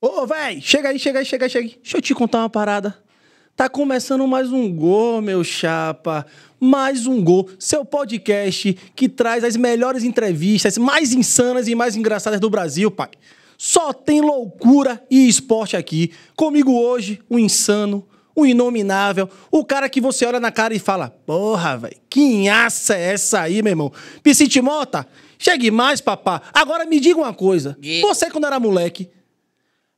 Ô, véi, chega aí, chega aí, chega aí, chega aí. Deixa eu te contar uma parada. Tá começando mais um gol, meu chapa. Mais um gol. Seu podcast que traz as melhores entrevistas, mais insanas e mais engraçadas do Brasil, pai. Só tem loucura e esporte aqui. Comigo hoje, o insano, o inominável, o cara que você olha na cara e fala: Porra, velho, que inhaça é essa aí, meu irmão? Piscite Mota, chegue mais, papá. Agora me diga uma coisa: você, quando era moleque,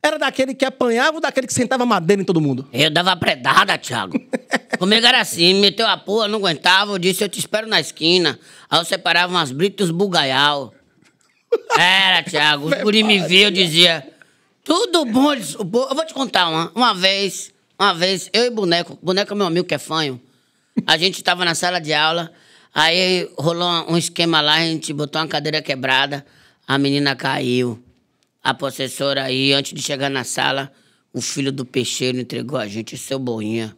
era daquele que apanhava ou daquele que sentava madeira em todo mundo? Eu dava predada, Thiago. Comigo era assim, meteu a porra, não aguentava, eu disse, eu te espero na esquina. Aí eu separava umas britas e os bugaial. Era, Thiago, os guri me eu dizia, tudo bom, eu vou te contar uma, uma vez, uma vez, eu e Boneco, Boneco é meu amigo que é fanho, a gente tava na sala de aula, aí rolou um esquema lá, a gente botou uma cadeira quebrada, a menina caiu. A professora aí, antes de chegar na sala, o filho do peixeiro entregou a gente, seu boinha.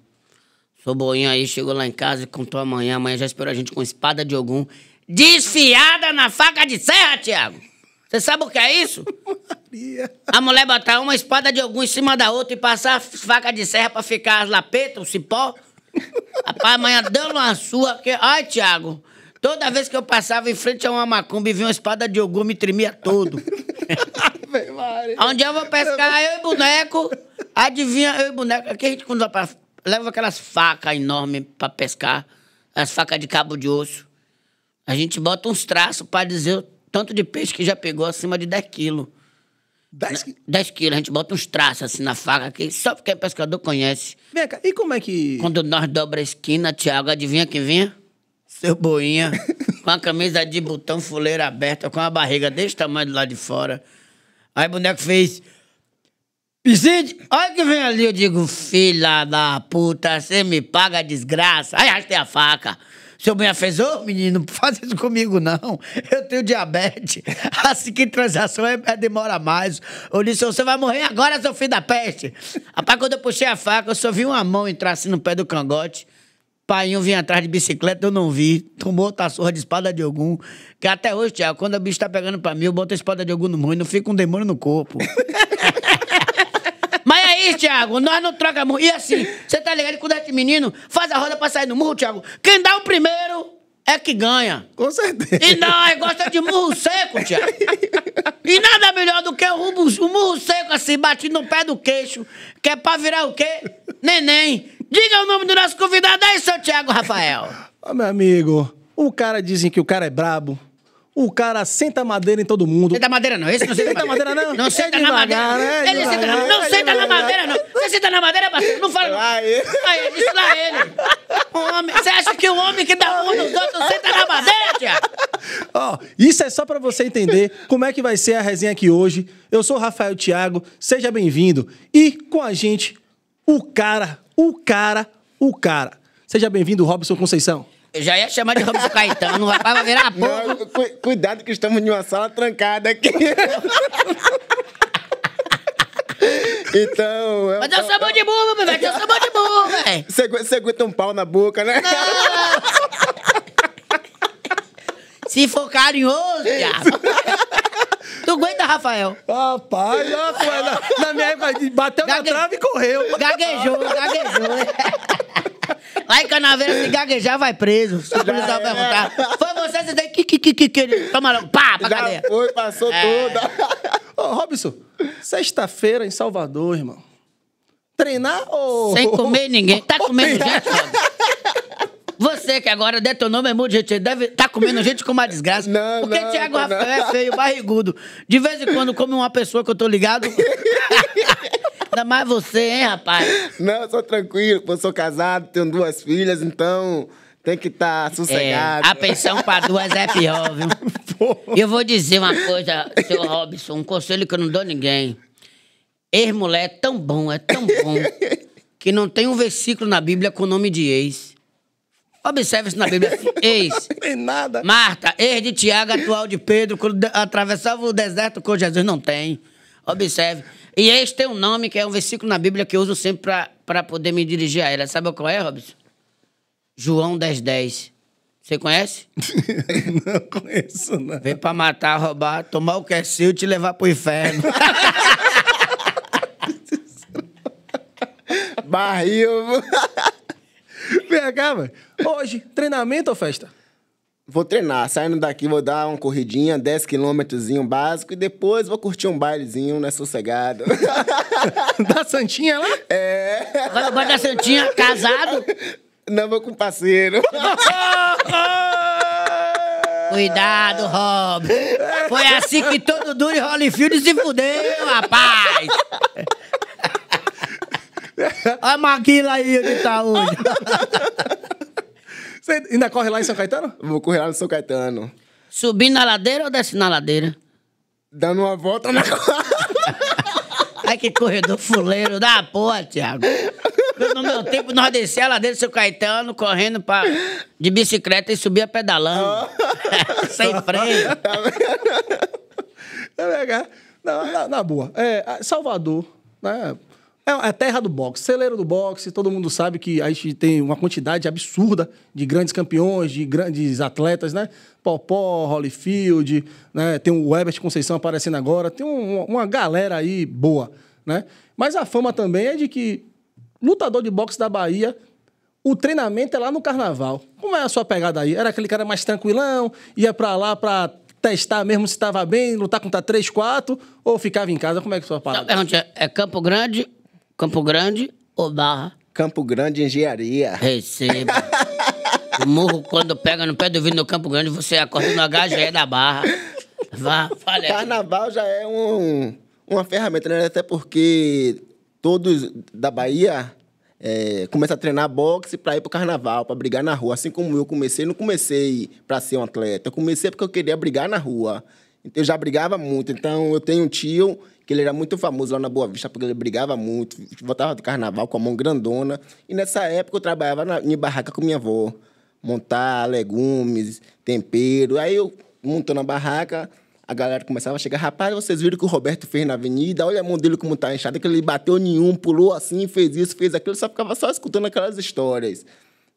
Seu boinha aí chegou lá em casa e contou amanhã. Amanhã já esperou a gente com espada de algum desfiada na faca de serra, Tiago. Você sabe o que é isso? Maria. A mulher botar uma espada de algum em cima da outra e passar faca de serra pra ficar as lapetas, o cipó. Rapaz, amanhã dando uma sua. Que... Ai, Tiago, toda vez que eu passava em frente a uma macumba e vi uma espada de algum, me tremia todo. Onde eu vou pescar, eu e boneco. Adivinha, eu e boneco. Aqui é a gente quando pra... leva aquelas facas enormes pra pescar, as facas de cabo de osso. A gente bota uns traços pra dizer tanto de peixe que já pegou acima de 10 quilos. 10 quilos? 10 quilos. A gente bota uns traços assim na faca, que só porque é pescador conhece. Vem cá, e como é que... Quando nós dobra a esquina, Tiago, adivinha quem vinha? Seu boinha, com a camisa de botão, fuleira aberta, com a barriga desse tamanho do lado de fora. Aí o boneco fez... piscide olha que vem ali. Eu digo, filha da puta, você me paga a desgraça. Aí arrastei a faca. Seu mulher fez, ô oh, menino, não faz isso comigo não. Eu tenho diabetes. Assim que transação é, é demora mais. Eu disse, você vai morrer agora, seu filho da peste. Rapaz, quando eu puxei a faca, eu só vi uma mão entrar assim no pé do cangote. Painho vinha atrás de bicicleta, eu não vi. Tomou outra surra de espada de algum. Que até hoje, Tiago, quando o bicho tá pegando pra mim, eu boto a espada de algum no mundo, não fica um demônio no corpo. Mas é isso, Thiago, nós não trocamos E assim, você tá ligado que quando é menino, faz a roda pra sair no murro, Thiago. Quem dá o primeiro é que ganha. Com certeza. E nós gosta de murro seco, Thiago. E nada melhor do que o, rubo, murro seco assim, batido no pé do queixo, que é pra virar o quê? Neném. Diga o nome do nosso convidado aí, seu Thiago Rafael. Ô, meu amigo, o cara dizem que o cara é brabo. O cara senta madeira em todo mundo. Senta madeira não, esse não senta, senta madeira. madeira. não. Não senta na madeira. Né? Ele senta na Não senta na madeira não. Você senta na madeira, parceiro, não fala não. Aí, disse lá é ele. Homem, você acha que o homem que dá mão nos outros senta na madeira, Tiago? Ó, oh, isso é só para você entender como é que vai ser a resenha aqui hoje. Eu sou Rafael Thiago, seja bem-vindo. E com a gente, o cara, o cara, o cara. Seja bem-vindo, Robson Conceição. Eu já ia chamar de Robson Caetano, rapaz, vai virar a porra. Não, cu cuidado que estamos em uma sala trancada aqui. Então. É Mas eu sou bom de burro, meu velho. Eu sou bom de burro, velho. Você, aguenta um pau na boca, né? Não. Se for carinhoso, viado. Tu aguenta, Rafael? Rapaz, rapaz na, na minha época, bateu Gague... na trave e correu. Gaguejou, gaguejou, né? Lá Canaveira, se gaguejar, vai preso. Se o policial perguntar. Foi você, você tem que, que, que, que, que. Toma logo, pá, pra Já cadeia. Foi, passou é. toda. Ô, oh, Robson, sexta-feira em Salvador, irmão. Treinar ou. Sem comer ninguém. Tá comendo gente, você que agora detonou meu mundo, gente, deve tá comendo gente com uma desgraça. Não, Porque não, Thiago não. Rafael é feio, barrigudo. De vez em quando come uma pessoa que eu tô ligado. Ainda mais você, hein, rapaz? Não, eu sou tranquilo, eu sou casado, tenho duas filhas, então tem que estar tá sossegado. É, a pensão para duas é pior, viu? eu vou dizer uma coisa, seu Robson, um conselho que eu não dou a ninguém. Ex-mulher é tão bom, é tão bom, que não tem um versículo na Bíblia com o nome de ex. Observe-se na Bíblia assim. Eis. tem nada. Marta, ex de Tiago, atual de Pedro, quando atravessava o deserto com Jesus. Não tem. Observe. E eis tem um nome que é um versículo na Bíblia que eu uso sempre para poder me dirigir a ela. Sabe qual é, Robson? João 10, 10. Você conhece? não conheço, não. Vem para matar, roubar, tomar o que é seu e te levar para o inferno. Barril. Vem cá, velho. Hoje, treinamento ou festa? Vou treinar. Saindo daqui, vou dar uma corridinha, 10 quilômetrozinho básico, e depois vou curtir um bailezinho, né, sossegado. da Santinha lá? É. Vai roubar da Santinha, casado? Não, vou com parceiro. Cuidado, Rob. Foi assim que todo Duro Holyfield se fudeu, rapaz. Olha a Maguila aí que tá hoje. Você ainda corre lá em São Caetano? Vou correr lá no São Caetano. Subindo na ladeira ou descendo na ladeira? Dando uma volta na. Ai, que corredor fuleiro da porra, Thiago. No meu tempo, nós descia a ladeira do seu Caetano, correndo pra, de bicicleta e subia pedalando. Oh. Sem freio. Tá é legal. Na, na boa. É, Salvador, né? É, é a terra do boxe, celeiro do boxe. Todo mundo sabe que a gente tem uma quantidade absurda de grandes campeões, de grandes atletas, né? Popó, Holyfield, né? tem o Herbert Conceição aparecendo agora. Tem um, uma galera aí boa, né? Mas a fama também é de que lutador de boxe da Bahia, o treinamento é lá no Carnaval. Como é a sua pegada aí? Era aquele cara mais tranquilão, ia para lá para testar mesmo se estava bem, lutar contra três, quatro ou ficava em casa? Como é que é sua palavra? É, é Campo Grande Campo Grande ou Barra? Campo Grande Engenharia. Receba. o morro, quando pega no pé do vinho do Campo Grande, você acorda no HGE da Barra. Vá, falei. Carnaval já é um, uma ferramenta, né? Até porque todos da Bahia é, começa a treinar boxe para ir pro carnaval, para brigar na rua. Assim como eu comecei, não comecei para ser um atleta. Eu comecei porque eu queria brigar na rua. Então, eu já brigava muito. Então, eu tenho um tio que ele era muito famoso lá na Boa Vista, porque ele brigava muito, voltava do carnaval com a mão grandona. E nessa época eu trabalhava na, em barraca com minha avó, montar legumes, tempero. Aí eu montando a barraca, a galera começava a chegar, rapaz, vocês viram o que o Roberto fez na avenida, olha a mão dele como tá inchada, que ele bateu nenhum, pulou assim, fez isso, fez aquilo, só ficava só escutando aquelas histórias.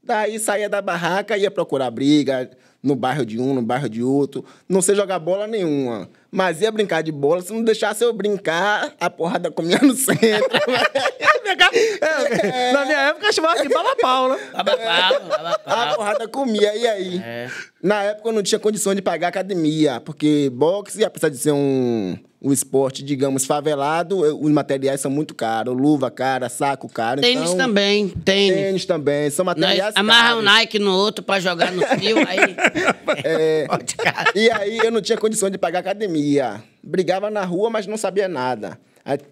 Daí saía da barraca, ia procurar briga no bairro de um, no bairro de outro, não sei jogar bola nenhuma. Mas ia brincar de bola, se não deixasse eu brincar, a porrada comia no centro. É, é, é, na minha época chamava assim, Baba Paula. Baba Paula, A porrada comia, e aí? É. Na época eu não tinha condição de pagar academia, porque boxe, apesar de ser um, um esporte, digamos, favelado, os materiais são muito caros. Luva cara, saco caro. Tênis então, também, tênis. Tênis também, são materiais Nós amarra um Nike no outro pra jogar no fio, aí... É, e aí eu não tinha condição de pagar academia academia. Brigava na rua, mas não sabia nada.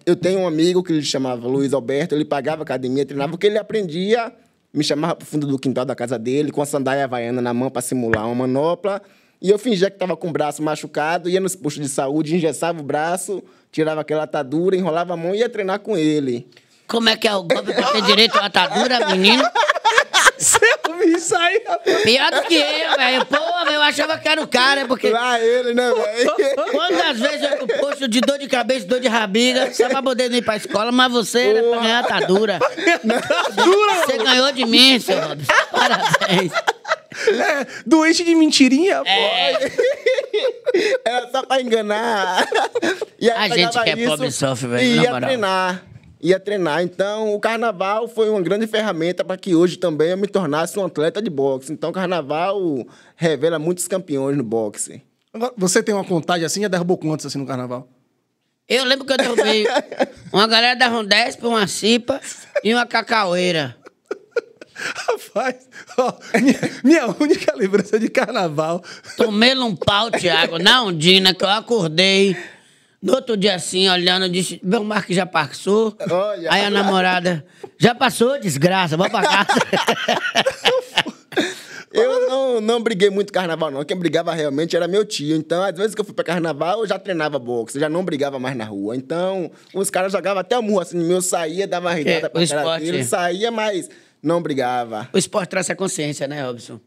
Eu tenho um amigo que ele chamava Luiz Alberto, ele pagava academia, treinava o que ele aprendia, me chamava pro fundo do quintal da casa dele, com a sandália havaiana na mão para simular uma manopla. E eu fingia que estava com o braço machucado, ia nos postos de saúde, engessava o braço, tirava aquela atadura, enrolava a mão e ia treinar com ele. Como é que é o golpe para ter direito à atadura, menino? Seu bicho saía. Pior do que eu, velho. Pô, eu achava que era o cara, é porque. Lá ele, né, velho? Quantas vezes eu posto de dor de cabeça, dor de rabiga, só pra poder ir pra escola, mas você era pra ganhar atadura. Atadura, Você ganhou de mim, seu Robson. Parabéns. É, doente de mentirinha, é. pô. Era só pra enganar. E a gente que é isso, pobre sofre, velho. E ia treinar ia treinar. Então, o carnaval foi uma grande ferramenta para que hoje também eu me tornasse um atleta de boxe. Então, o carnaval revela muitos campeões no boxe. você tem uma contagem assim? Já derrubou quantos assim no carnaval? Eu lembro que eu derrubei uma galera da para uma cipa e uma cacaueira. Rapaz, ó, minha, minha, única lembrança de carnaval. Tomei um pau, Thiago, na Dina que eu acordei no outro dia, assim, olhando, disse: Meu Marco já passou. Olha, Aí a namorada: Já passou, desgraça, vamos pra casa. Eu não, não briguei muito carnaval, não. Quem brigava realmente era meu tio. Então, às vezes que eu fui pra carnaval, eu já treinava boxe, eu já não brigava mais na rua. Então, os caras jogavam até o murro assim, meu saía, dava é, risada é, pra cara dele, saía, mas não brigava. O esporte traz a consciência, né, Robson?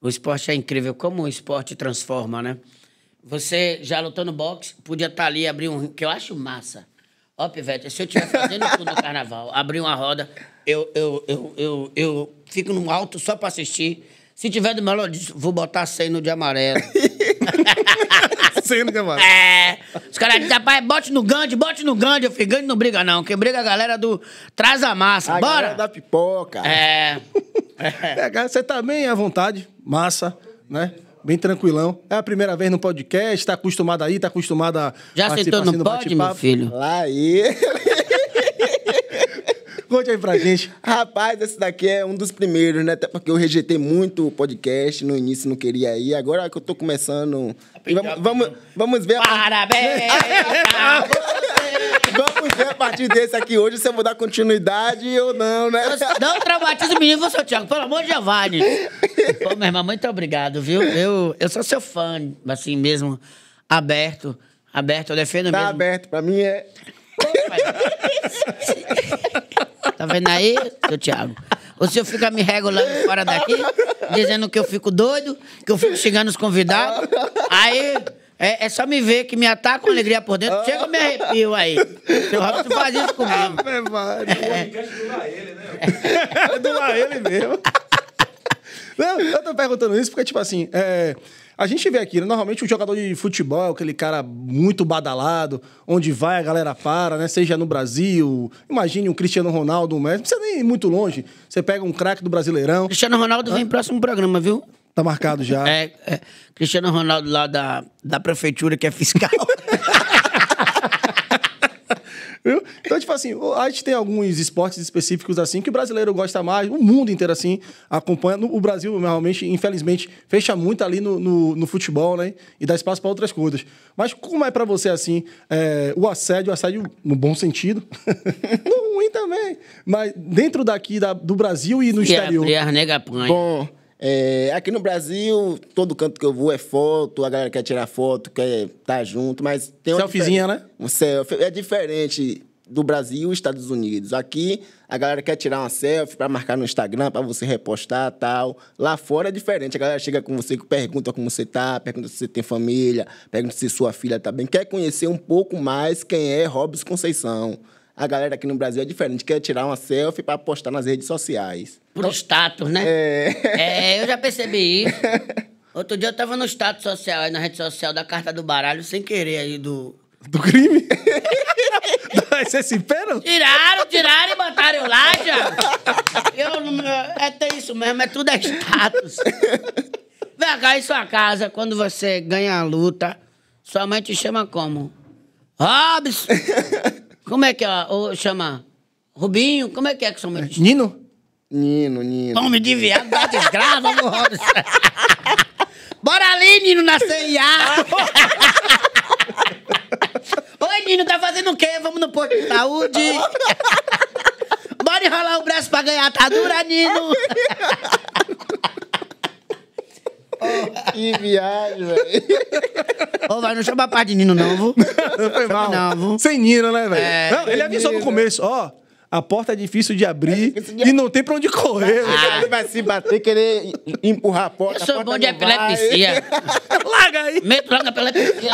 O esporte é incrível, como o esporte transforma, né? Você já lutou no boxe, podia estar tá ali abrir um. que eu acho massa. Ó, Pivete, se eu estiver fazendo tudo no carnaval, abrir uma roda, eu, eu, eu, eu, eu fico num alto só pra assistir. Se tiver do melhor, vou botar seno de amarelo. seno de amarelo. É. Os caras dizem, rapaz, bote no Gandhi, bote no Gandhi. Eu fico, Gandhi não briga não, quem briga é a galera do Traz a Massa. A Bora. da pipoca. É. é. Você é, também tá à vontade, massa, né? bem tranquilão. É a primeira vez no podcast, tá acostumado aí, tá acostumado a Já sentou no podcast assim pod, meu filho? Lá ele. Conte aí pra gente. Rapaz, esse daqui é um dos primeiros, né? Até porque eu rejeitei muito o podcast, no início não queria ir. Agora que eu tô começando. Vamos, vamos, então. vamos ver. Parabéns! Vamos ver a partir desse aqui hoje se eu vou dar continuidade ou não, né? Não traumatiza o menino, seu Thiago, pelo amor de Giovanni. Pô, meu irmão, muito obrigado, viu? Eu, eu sou seu fã, assim mesmo, aberto. Aberto, eu defendo tá mesmo. Tá aberto, pra mim é. Tá vendo aí, seu Thiago? O senhor fica me regulando fora daqui, dizendo que eu fico doido, que eu fico xingando os convidados. Aí é, é, só me ver que me ataca com alegria por dentro. Chega, e me arrepio aí. Seu Robson faz isso comigo. É, Maria. É. Doar ele, né? É doar ele mesmo. Não, eu tô perguntando isso porque, tipo assim, é, a gente vê aqui, né? normalmente o jogador de futebol, aquele cara muito badalado, onde vai a galera para, né? Seja no Brasil, imagine um Cristiano Ronaldo, um Messi, não precisa nem ir muito longe. Você pega um craque do Brasileirão. Cristiano Ronaldo ah. vem próximo programa, viu? Tá marcado já. É, é, Cristiano Ronaldo lá da, da prefeitura que é fiscal. Viu? Então, tipo assim, a gente tem alguns esportes específicos assim que o brasileiro gosta mais, o mundo inteiro assim acompanha. O Brasil, realmente, infelizmente, fecha muito ali no, no, no futebol, né? E dá espaço para outras coisas. Mas como é para você, assim, é, o assédio, o assédio no bom sentido, no ruim também, mas dentro daqui da, do Brasil e no que exterior? É, a nega Bom, é, aqui no Brasil, todo canto que eu vou é foto, a galera quer tirar foto, quer estar tá junto, mas tem uma. Selfiezinha, né? Um selfie. É diferente do Brasil e Estados Unidos. Aqui, a galera quer tirar uma selfie para marcar no Instagram, para você repostar tal. Lá fora é diferente. A galera chega com você, pergunta como você tá, pergunta se você tem família, pergunta se sua filha tá bem. Quer conhecer um pouco mais quem é Robson Conceição. A galera aqui no Brasil é diferente, quer tirar uma selfie para postar nas redes sociais. Pro então, status, né? É... é, eu já percebi isso. Outro dia eu tava no status social, aí na rede social da carta do baralho, sem querer aí do. Do crime? vai ser não? Tiraram, tiraram e botaram lá, já. Eu É até isso mesmo, é tudo é status. Vem cá em sua casa, quando você ganha a luta, sua mãe te chama como? Robson! Como é que é, ó, chama? Rubinho, como é que é que chama? Nino? Nino, Nino. Nome de viado da desgraça, Robson. Bora ali, Nino, na CIA. Oi, Nino, tá fazendo o quê? Vamos no posto de saúde. Bora enrolar o braço pra ganhar atadura, tá Nino que viagem, velho. Ô, vai, não chama pai de Nino, não, vô. Não foi mal. Não, Sem Nino, né, velho? É, não, ele avisou Nino. no começo, ó. a porta é difícil de abrir é difícil de... e não tem pra onde correr. Ah. Ele vai se bater, querer empurrar a porta. Eu sou porta bom de epilepsia. Larga aí. Meto logo a epilepsia.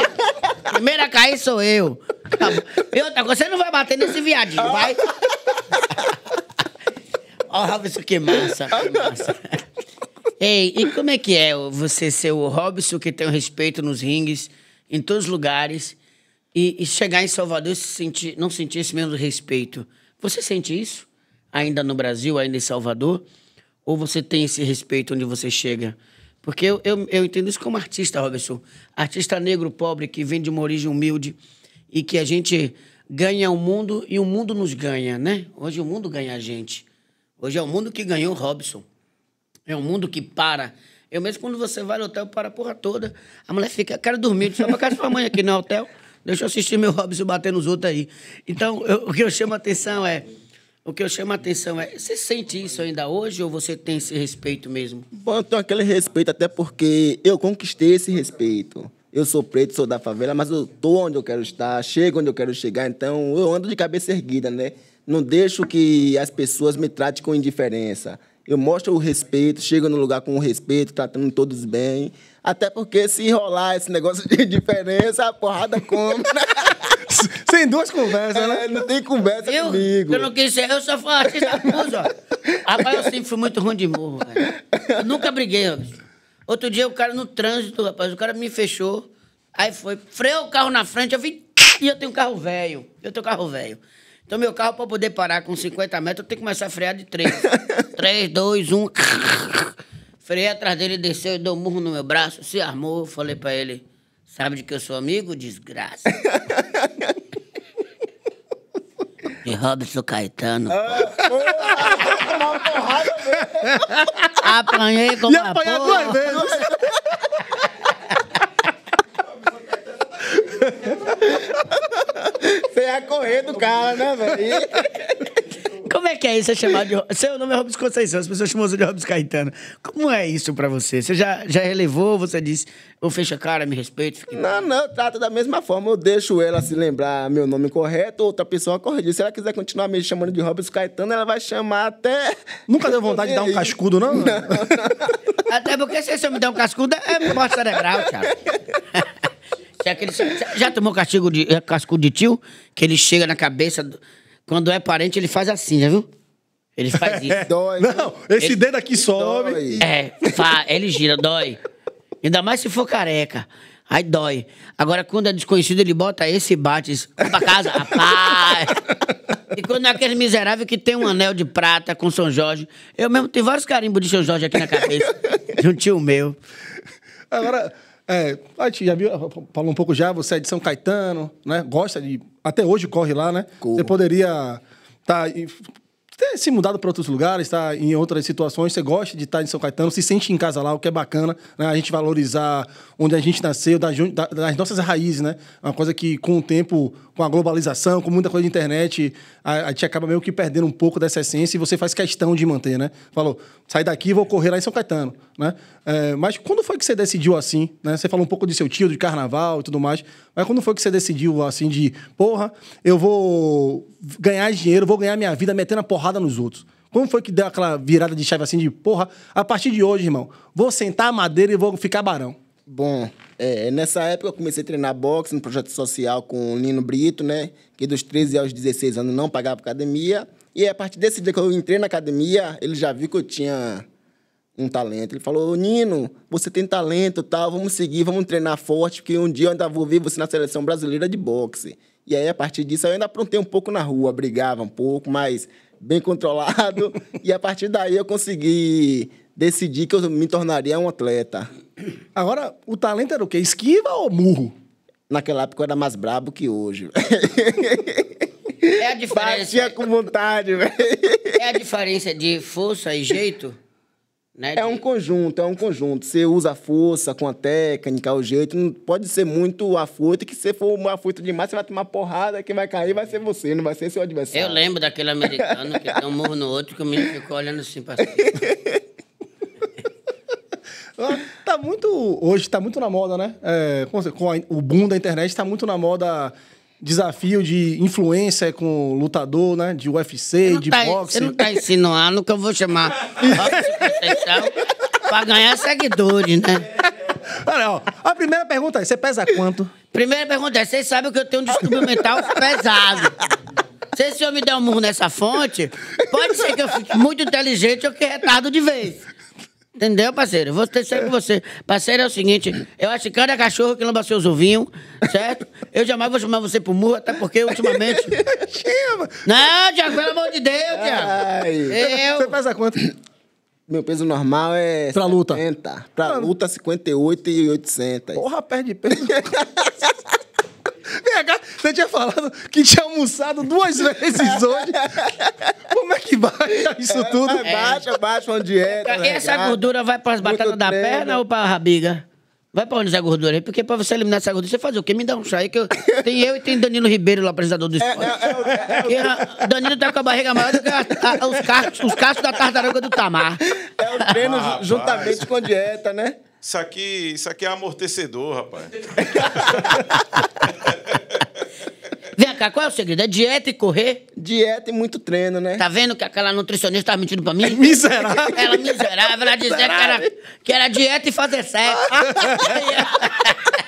Primeira a cair sou eu. E outra coisa, você não vai bater nesse viadinho, ah. vai? Olha isso que é massa, que massa. Ei, e como é que é você ser o Robson que tem o respeito nos rings, em todos os lugares, e, e chegar em Salvador e sentir, não sentir esse mesmo respeito? Você sente isso? Ainda no Brasil, ainda em Salvador? Ou você tem esse respeito onde você chega? Porque eu, eu, eu entendo isso como artista, Robson. Artista negro, pobre, que vem de uma origem humilde e que a gente ganha o mundo e o mundo nos ganha, né? Hoje o mundo ganha a gente. Hoje é o mundo que ganhou o Robson. É um mundo que para. Eu mesmo, quando você vai no hotel, para a porra toda. A mulher fica, quero dormir, deixa eu pra casa da sua mãe aqui no hotel. Deixa eu assistir meu Robson bater nos outros aí. Então, eu, o que eu chamo a atenção é. O que eu chamo a atenção é, você sente isso ainda hoje ou você tem esse respeito mesmo? Bom, eu tenho aquele respeito, até porque eu conquistei esse respeito. Eu sou preto, sou da favela, mas eu tô onde eu quero estar, chego onde eu quero chegar, então eu ando de cabeça erguida, né? Não deixo que as pessoas me tratem com indiferença. Eu mostro o respeito, chego no lugar com o respeito, tratando todos bem. Até porque se enrolar esse negócio de diferença, a porrada come. Né? Sem duas conversas, né? É, não tem conversa eu, comigo. Eu não quis ser, eu só fui artista muso, Rapaz, eu sempre fui muito ruim de morro, velho. Eu nunca briguei, rapaz. Outro dia, o cara no trânsito, rapaz, o cara me fechou. Aí foi, freou o carro na frente, eu vi... E eu tenho um carro velho, eu tenho um carro velho. Então, meu carro, para poder parar com 50 metros, eu tenho que começar a frear de 3. 3, 2, 1. Freiei atrás dele, desceu e deu um murro no meu braço, se armou. Falei para ele: Sabe de que eu sou amigo? Desgraça. de Robson Caetano. Ah, apanhei como uma porra. duas vezes. É a correr do cara, né, velho? Como é que é isso? É chamado de. Seu nome é Robson Conceição, as pessoas chamam você de Robson Caetano. Como é isso pra você? Você já, já relevou? Você disse, eu fecho a cara, me respeito? Fique... Não, não, eu trato da mesma forma. Eu deixo ela se lembrar meu nome correto, outra pessoa corrigir. Se ela quiser continuar me chamando de Robson Caetano, ela vai chamar até. Nunca deu vontade de dar um cascudo, não? não, até porque se você me der um cascudo, é morte cerebral, cara. É aquele, já tomou castigo de, é, cascudo de tio? Que ele chega na cabeça. Do, quando é parente, ele faz assim, já viu? Ele faz isso. É, dói. Não, esse ele, dedo aqui sobe. É, fa, ele gira, dói. Ainda mais se for careca. Aí dói. Agora, quando é desconhecido, ele bota esse e bate. Isso. Vai pra casa, rapaz. E quando é aquele miserável que tem um anel de prata com São Jorge. Eu mesmo tenho vários carimbos de São Jorge aqui na cabeça. de um tio meu. Agora, é, a gente já viu, falou um pouco já, você é de São Caetano, né? Gosta de. Até hoje corre lá, né? Você poderia tá, ter se mudado para outros lugares, tá em outras situações. Você gosta de estar tá em São Caetano, se sente em casa lá, o que é bacana, né? A gente valorizar onde a gente nasceu, das, das nossas raízes, né? É uma coisa que com o tempo com a globalização, com muita coisa de internet, a, a gente acaba meio que perdendo um pouco dessa essência e você faz questão de manter, né? Falou, sai daqui e vou correr lá em São Caetano, né? É, mas quando foi que você decidiu assim, né? Você falou um pouco de seu tio, de carnaval e tudo mais, mas quando foi que você decidiu assim de, porra, eu vou ganhar dinheiro, vou ganhar minha vida metendo a porrada nos outros? Como foi que deu aquela virada de chave assim de, porra, a partir de hoje, irmão, vou sentar a madeira e vou ficar barão? Bom, é, nessa época eu comecei a treinar boxe no projeto social com o Nino Brito, né? Que dos 13 aos 16 anos não pagava academia. E a partir desse dia que eu entrei na academia, ele já viu que eu tinha um talento. Ele falou, Nino, você tem talento tal, vamos seguir, vamos treinar forte, porque um dia eu ainda vou ver você na seleção brasileira de boxe. E aí, a partir disso, eu ainda aprontei um pouco na rua, brigava um pouco, mas bem controlado. e a partir daí eu consegui decidir que eu me tornaria um atleta. Agora, o talento era o quê? Esquiva ou murro? Naquela época eu era mais brabo que hoje. É a diferença. Batia com vontade, velho. É a diferença de força e jeito? Né? É um conjunto, é um conjunto. Você usa a força com a técnica, o jeito. Não pode ser muito afoito, que se for uma afoito demais, você vai tomar porrada, quem vai cair vai ser você, não vai ser seu adversário. Eu lembro daquele americano que tem um murro no outro que o menino ficou olhando assim pra cima. Ah, tá muito. Hoje tá muito na moda, né? É, com a, o boom da internet tá muito na moda desafio de influência com lutador, né? De UFC, de tá, boxe. Você não tá insinuando ah, que eu vou chamar pra ganhar seguidores, né? Olha, ó, a primeira pergunta é: você pesa quanto? Primeira pergunta é: vocês sabem que eu tenho um distúrbio mental pesado. Se o senhor me der um murro nessa fonte, pode ser que eu fique muito inteligente ou que é retardo de vez. Entendeu, parceiro? Vou ter sempre você. Parceiro é o seguinte, eu acho que cada cachorro que lamba seus ovinhos, certo? Eu jamais vou chamar você pro murro, até porque ultimamente... Não, Tiago, pelo amor de Deus, Tiago! Eu... Você faz a conta. Meu peso normal é... Pra 70. luta. Pra luta, 58 e 800. Porra, perde peso. VH, você tinha falado que tinha almoçado duas vezes hoje. Como é que baixa isso é, tudo? É, baixa, baixa uma dieta. E essa gordura vai para as batatas da treino. perna ou para a rabiga? Vai pra onde essa gordura aí? Porque pra você eliminar essa gordura, você faz o quê? Me dá um chá aí que eu... tem eu e tem Danilo Ribeiro lá, apresentador do é, esporte. É, é, é, é o... Danilo tá com a barriga maior do que a, a, os, cascos, os da tartaruga do Tamar. É o treino ah, juntamente com a dieta, né? Isso aqui, isso aqui é amortecedor, rapaz. Vem cá, qual é o segredo? É dieta e correr? Dieta e muito treino, né? Tá vendo que aquela nutricionista tá mentindo pra mim? É miserável. Ela miserável, ela dizia Que, era, que era dieta e fazer sexo.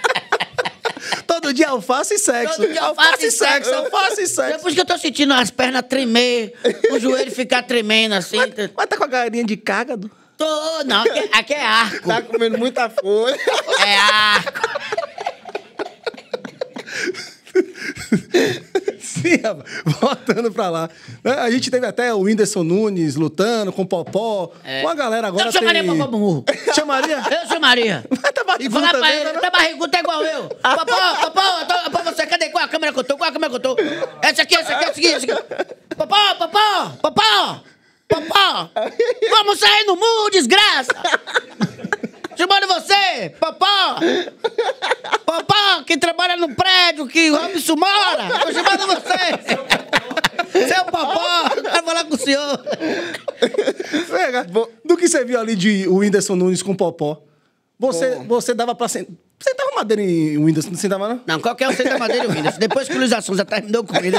Todo dia alface e sexo. Todo dia alface, e sexo. Alface e sexo. É por isso que eu tô sentindo as pernas tremer, o joelho ficar tremendo assim. Mas, mas tá com a galinha de cágado? Tô, não, aqui, aqui é arco. Tá comendo muita folha. É arco. Sim, voltando pra lá. É, a gente teve até o Whindersson Nunes lutando com o Popó. É. Uma galera agora. Eu chamaria tem... Popó Burro. Chamaria? Eu chamaria. Mas tá barrigudo. Falar pra ele, né? tá barrigudo, tá igual eu. Popó, Popó, tô, Popó, você cadê? Qual a câmera que eu tô? Qual a câmera que eu tô? Essa aqui, essa aqui, essa aqui, essa aqui. Popó, Popó, Popó! Popó, vamos sair no muro, desgraça! Chamando você, Popó! Popó, que trabalha no prédio que o Robson mora! Tô chamando você! Seu Popó, quero falar com o senhor! Pega, do que você viu ali de o Whindersson Nunes com o Popó? Você, você dava pra sentar. Sentava madeira em Whindersson, não sentava, não? Não, qualquer um senta madeira em Whindersson. Depois que o Luiz já terminou com ele.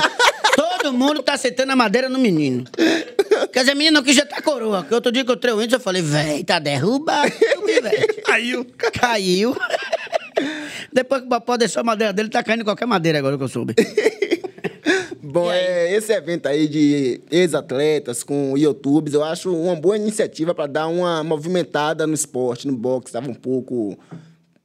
Todo mundo tá sentando a madeira no menino. Quer dizer, menino que já tá coroa. Que outro dia que eu o índio, eu falei, véi, tá derrubado, velho. Caiu. Caiu. Depois que o papai deixou a madeira dele, tá caindo qualquer madeira agora que eu soube. Bom, é, esse evento aí de ex-atletas com YouTubes, eu acho uma boa iniciativa para dar uma movimentada no esporte, no boxe. Estava um pouco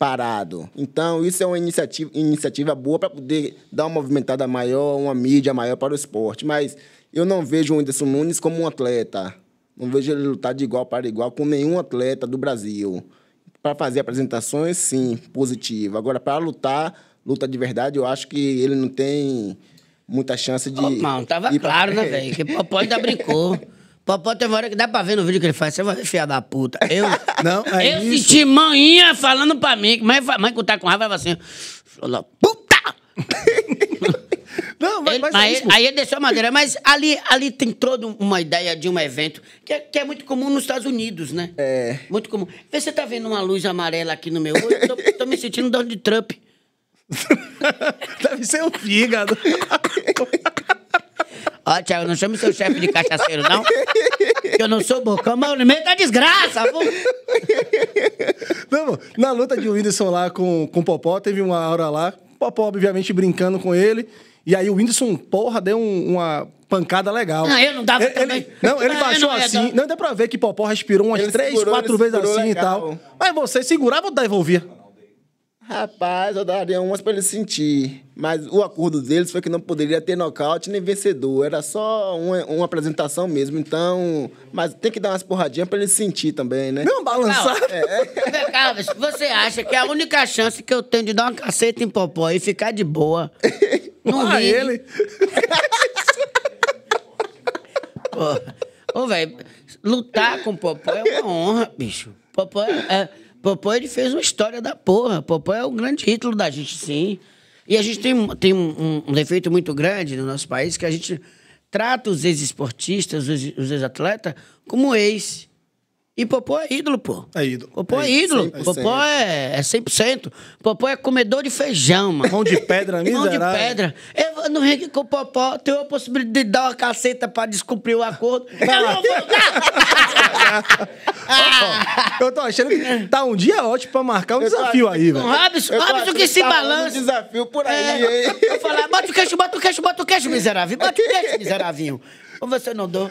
parado. Então, isso é uma iniciativa, iniciativa boa para poder dar uma movimentada maior, uma mídia maior para o esporte. Mas eu não vejo o Anderson Nunes como um atleta. Não vejo ele lutar de igual para igual com nenhum atleta do Brasil. Para fazer apresentações, sim, positivo. Agora, para lutar, luta de verdade, eu acho que ele não tem muita chance de. Oh, não, tava claro, pra... né, velho? Que pode Popó ainda brincou. Popó tem uma hora que dá pra ver no vídeo que ele faz, você vai ver, filha da puta. Eu, não, é eu isso. senti maninha falando pra mim, que mãe, mãe que tá com raiva, assim, Fala puta! Não, mas, ele, mas aí, é aí, ele desceu a madeira. Mas ali, ali tem toda uma ideia de um evento que é, que é muito comum nos Estados Unidos, né? É. Muito comum. Vê se você tá vendo uma luz amarela aqui no meu olho, tô, tô me sentindo Donald Trump. Deve ser o fígado. Ó, Thiago, não chame seu chefe de cachaceiro, não. Que eu não sou bocão, mas eu alimento da é desgraça, pô. Não, na luta de Whindersson lá com, com o Popó, teve uma hora lá. Popó, obviamente, brincando com ele. E aí o Whindersson, porra, deu um, uma pancada legal. Não, eu não dava ele, também. Ele, não, ele ah, baixou não assim. Dar. Não, deu pra ver que Popó respirou umas ele três, segurou, quatro vezes assim legal. e tal. Mas você segurava ou devolvia? Rapaz, eu daria umas para ele sentir. Mas o acordo deles foi que não poderia ter nocaute nem vencedor. Era só uma, uma apresentação mesmo. Então. Mas tem que dar umas porradinhas para ele sentir também, né? Não, balançar. Não. É. Carlos, você acha que é a única chance que eu tenho de dar uma caceta em popó e ficar de boa. não ri. ele. Porra. Ô, velho, lutar com popó é uma honra, bicho. Popó é... é Popó ele fez uma história da porra. Popó é o grande ídolo da gente, sim. E a gente tem, tem um, um, defeito muito grande no nosso país, que a gente trata os ex-esportistas, os, os ex-atletas, como ex. E Popó é ídolo, pô. É ídolo. Popó é, é ídolo. 100%. É Popó é, é 100%. Popó é comedor de feijão, mano. Mão de pedra, Mão de pedra. Eu não ringue com o Popó, tenho a possibilidade de dar uma caceta pra descumprir o acordo. eu não vou eu tô achando que tá um dia ótimo pra marcar um eu desafio aí, velho. Robson, Robson que tá se tá balança. Um desafio por é, aí, é, hein? Eu falar, bota o queixo, bota o queixo, bota o queixo, miserável. Bota o queixo, miserável. Ou você não dou?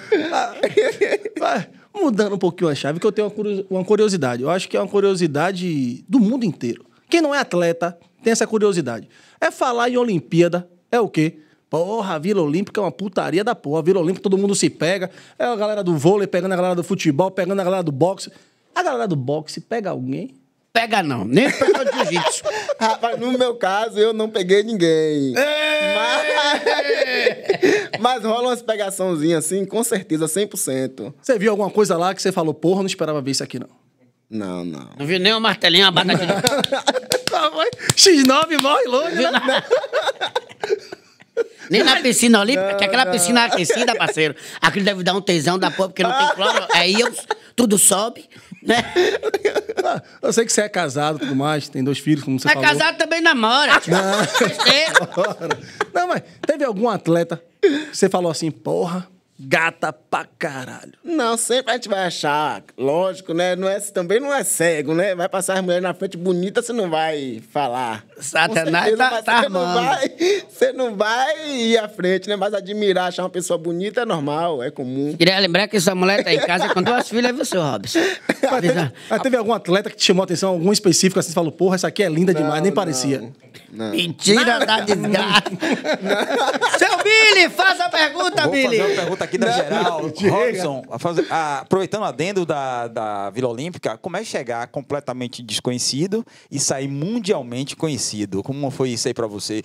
Ah. Mudando um pouquinho a chave, que eu tenho uma curiosidade. Eu acho que é uma curiosidade do mundo inteiro. Quem não é atleta tem essa curiosidade. É falar em Olimpíada, é o quê? Porra, a Vila Olímpica é uma putaria da porra. A Vila Olímpica todo mundo se pega. É a galera do vôlei pegando a galera do futebol, pegando a galera do boxe. A galera do boxe pega alguém? pega, não. Nem pega o jiu-jitsu. Rapaz, no meu caso, eu não peguei ninguém. Mas... mas... rola umas pegaçãozinhas, assim, com certeza, 100%. Você viu alguma coisa lá que você falou, porra, não esperava ver isso aqui, não? Não, não. Não viu nem uma martelinha, uma batata. Tá X9 morre longe, né? Nem na piscina olímpica, não, que aquela não. piscina aquecida, parceiro. Aquilo deve dar um tesão da porra, porque não tem cloro. Aí eu, tudo sobe. Né? Ah, eu sei que você é casado e tudo mais, tem dois filhos, como você é falou. É casado também namora. Não. não, mas teve algum atleta que você falou assim, porra, gata pra caralho. Não, sempre a gente vai achar, lógico, né? Não é, também não é cego, né? Vai passar as mulheres na frente bonita, você não vai falar. Satanás tá, tá você Não vai, você não vai ir à frente, né? Mas admirar, achar uma pessoa bonita é normal, é comum. Queria lembrar que sua mulher tá em casa com duas filhas, viu, seu Robson? Mas teve, mas teve algum atleta que te chamou a atenção, algum específico, assim, você falou, porra, essa aqui é linda não, demais, nem não. parecia. Não. Mentira Nada. da desgraça. Seu Billy, faça a pergunta, Vou Billy. Vou fazer uma pergunta aqui da não, geral. Robson, ah, aproveitando adendo da, da Vila Olímpica, como é chegar completamente desconhecido e sair mundialmente conhecido? Como foi isso aí para você?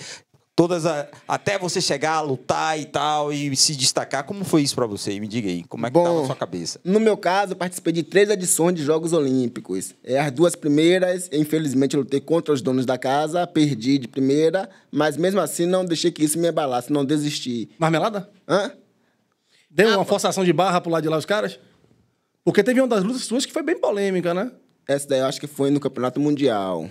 todas a, até você chegar a lutar e tal e se destacar. Como foi isso para você? Me diga aí, como é que Bom, tava na sua cabeça? No meu caso, participei de três edições de Jogos Olímpicos. É, as duas primeiras, infelizmente, eu lutei contra os donos da casa, perdi de primeira, mas mesmo assim não deixei que isso me abalasse, não desisti. Marmelada? Hã? Deu ah, uma forçação de barra pro lado de lá os caras? Porque teve uma das lutas suas que foi bem polêmica, né? Essa daí eu acho que foi no Campeonato Mundial.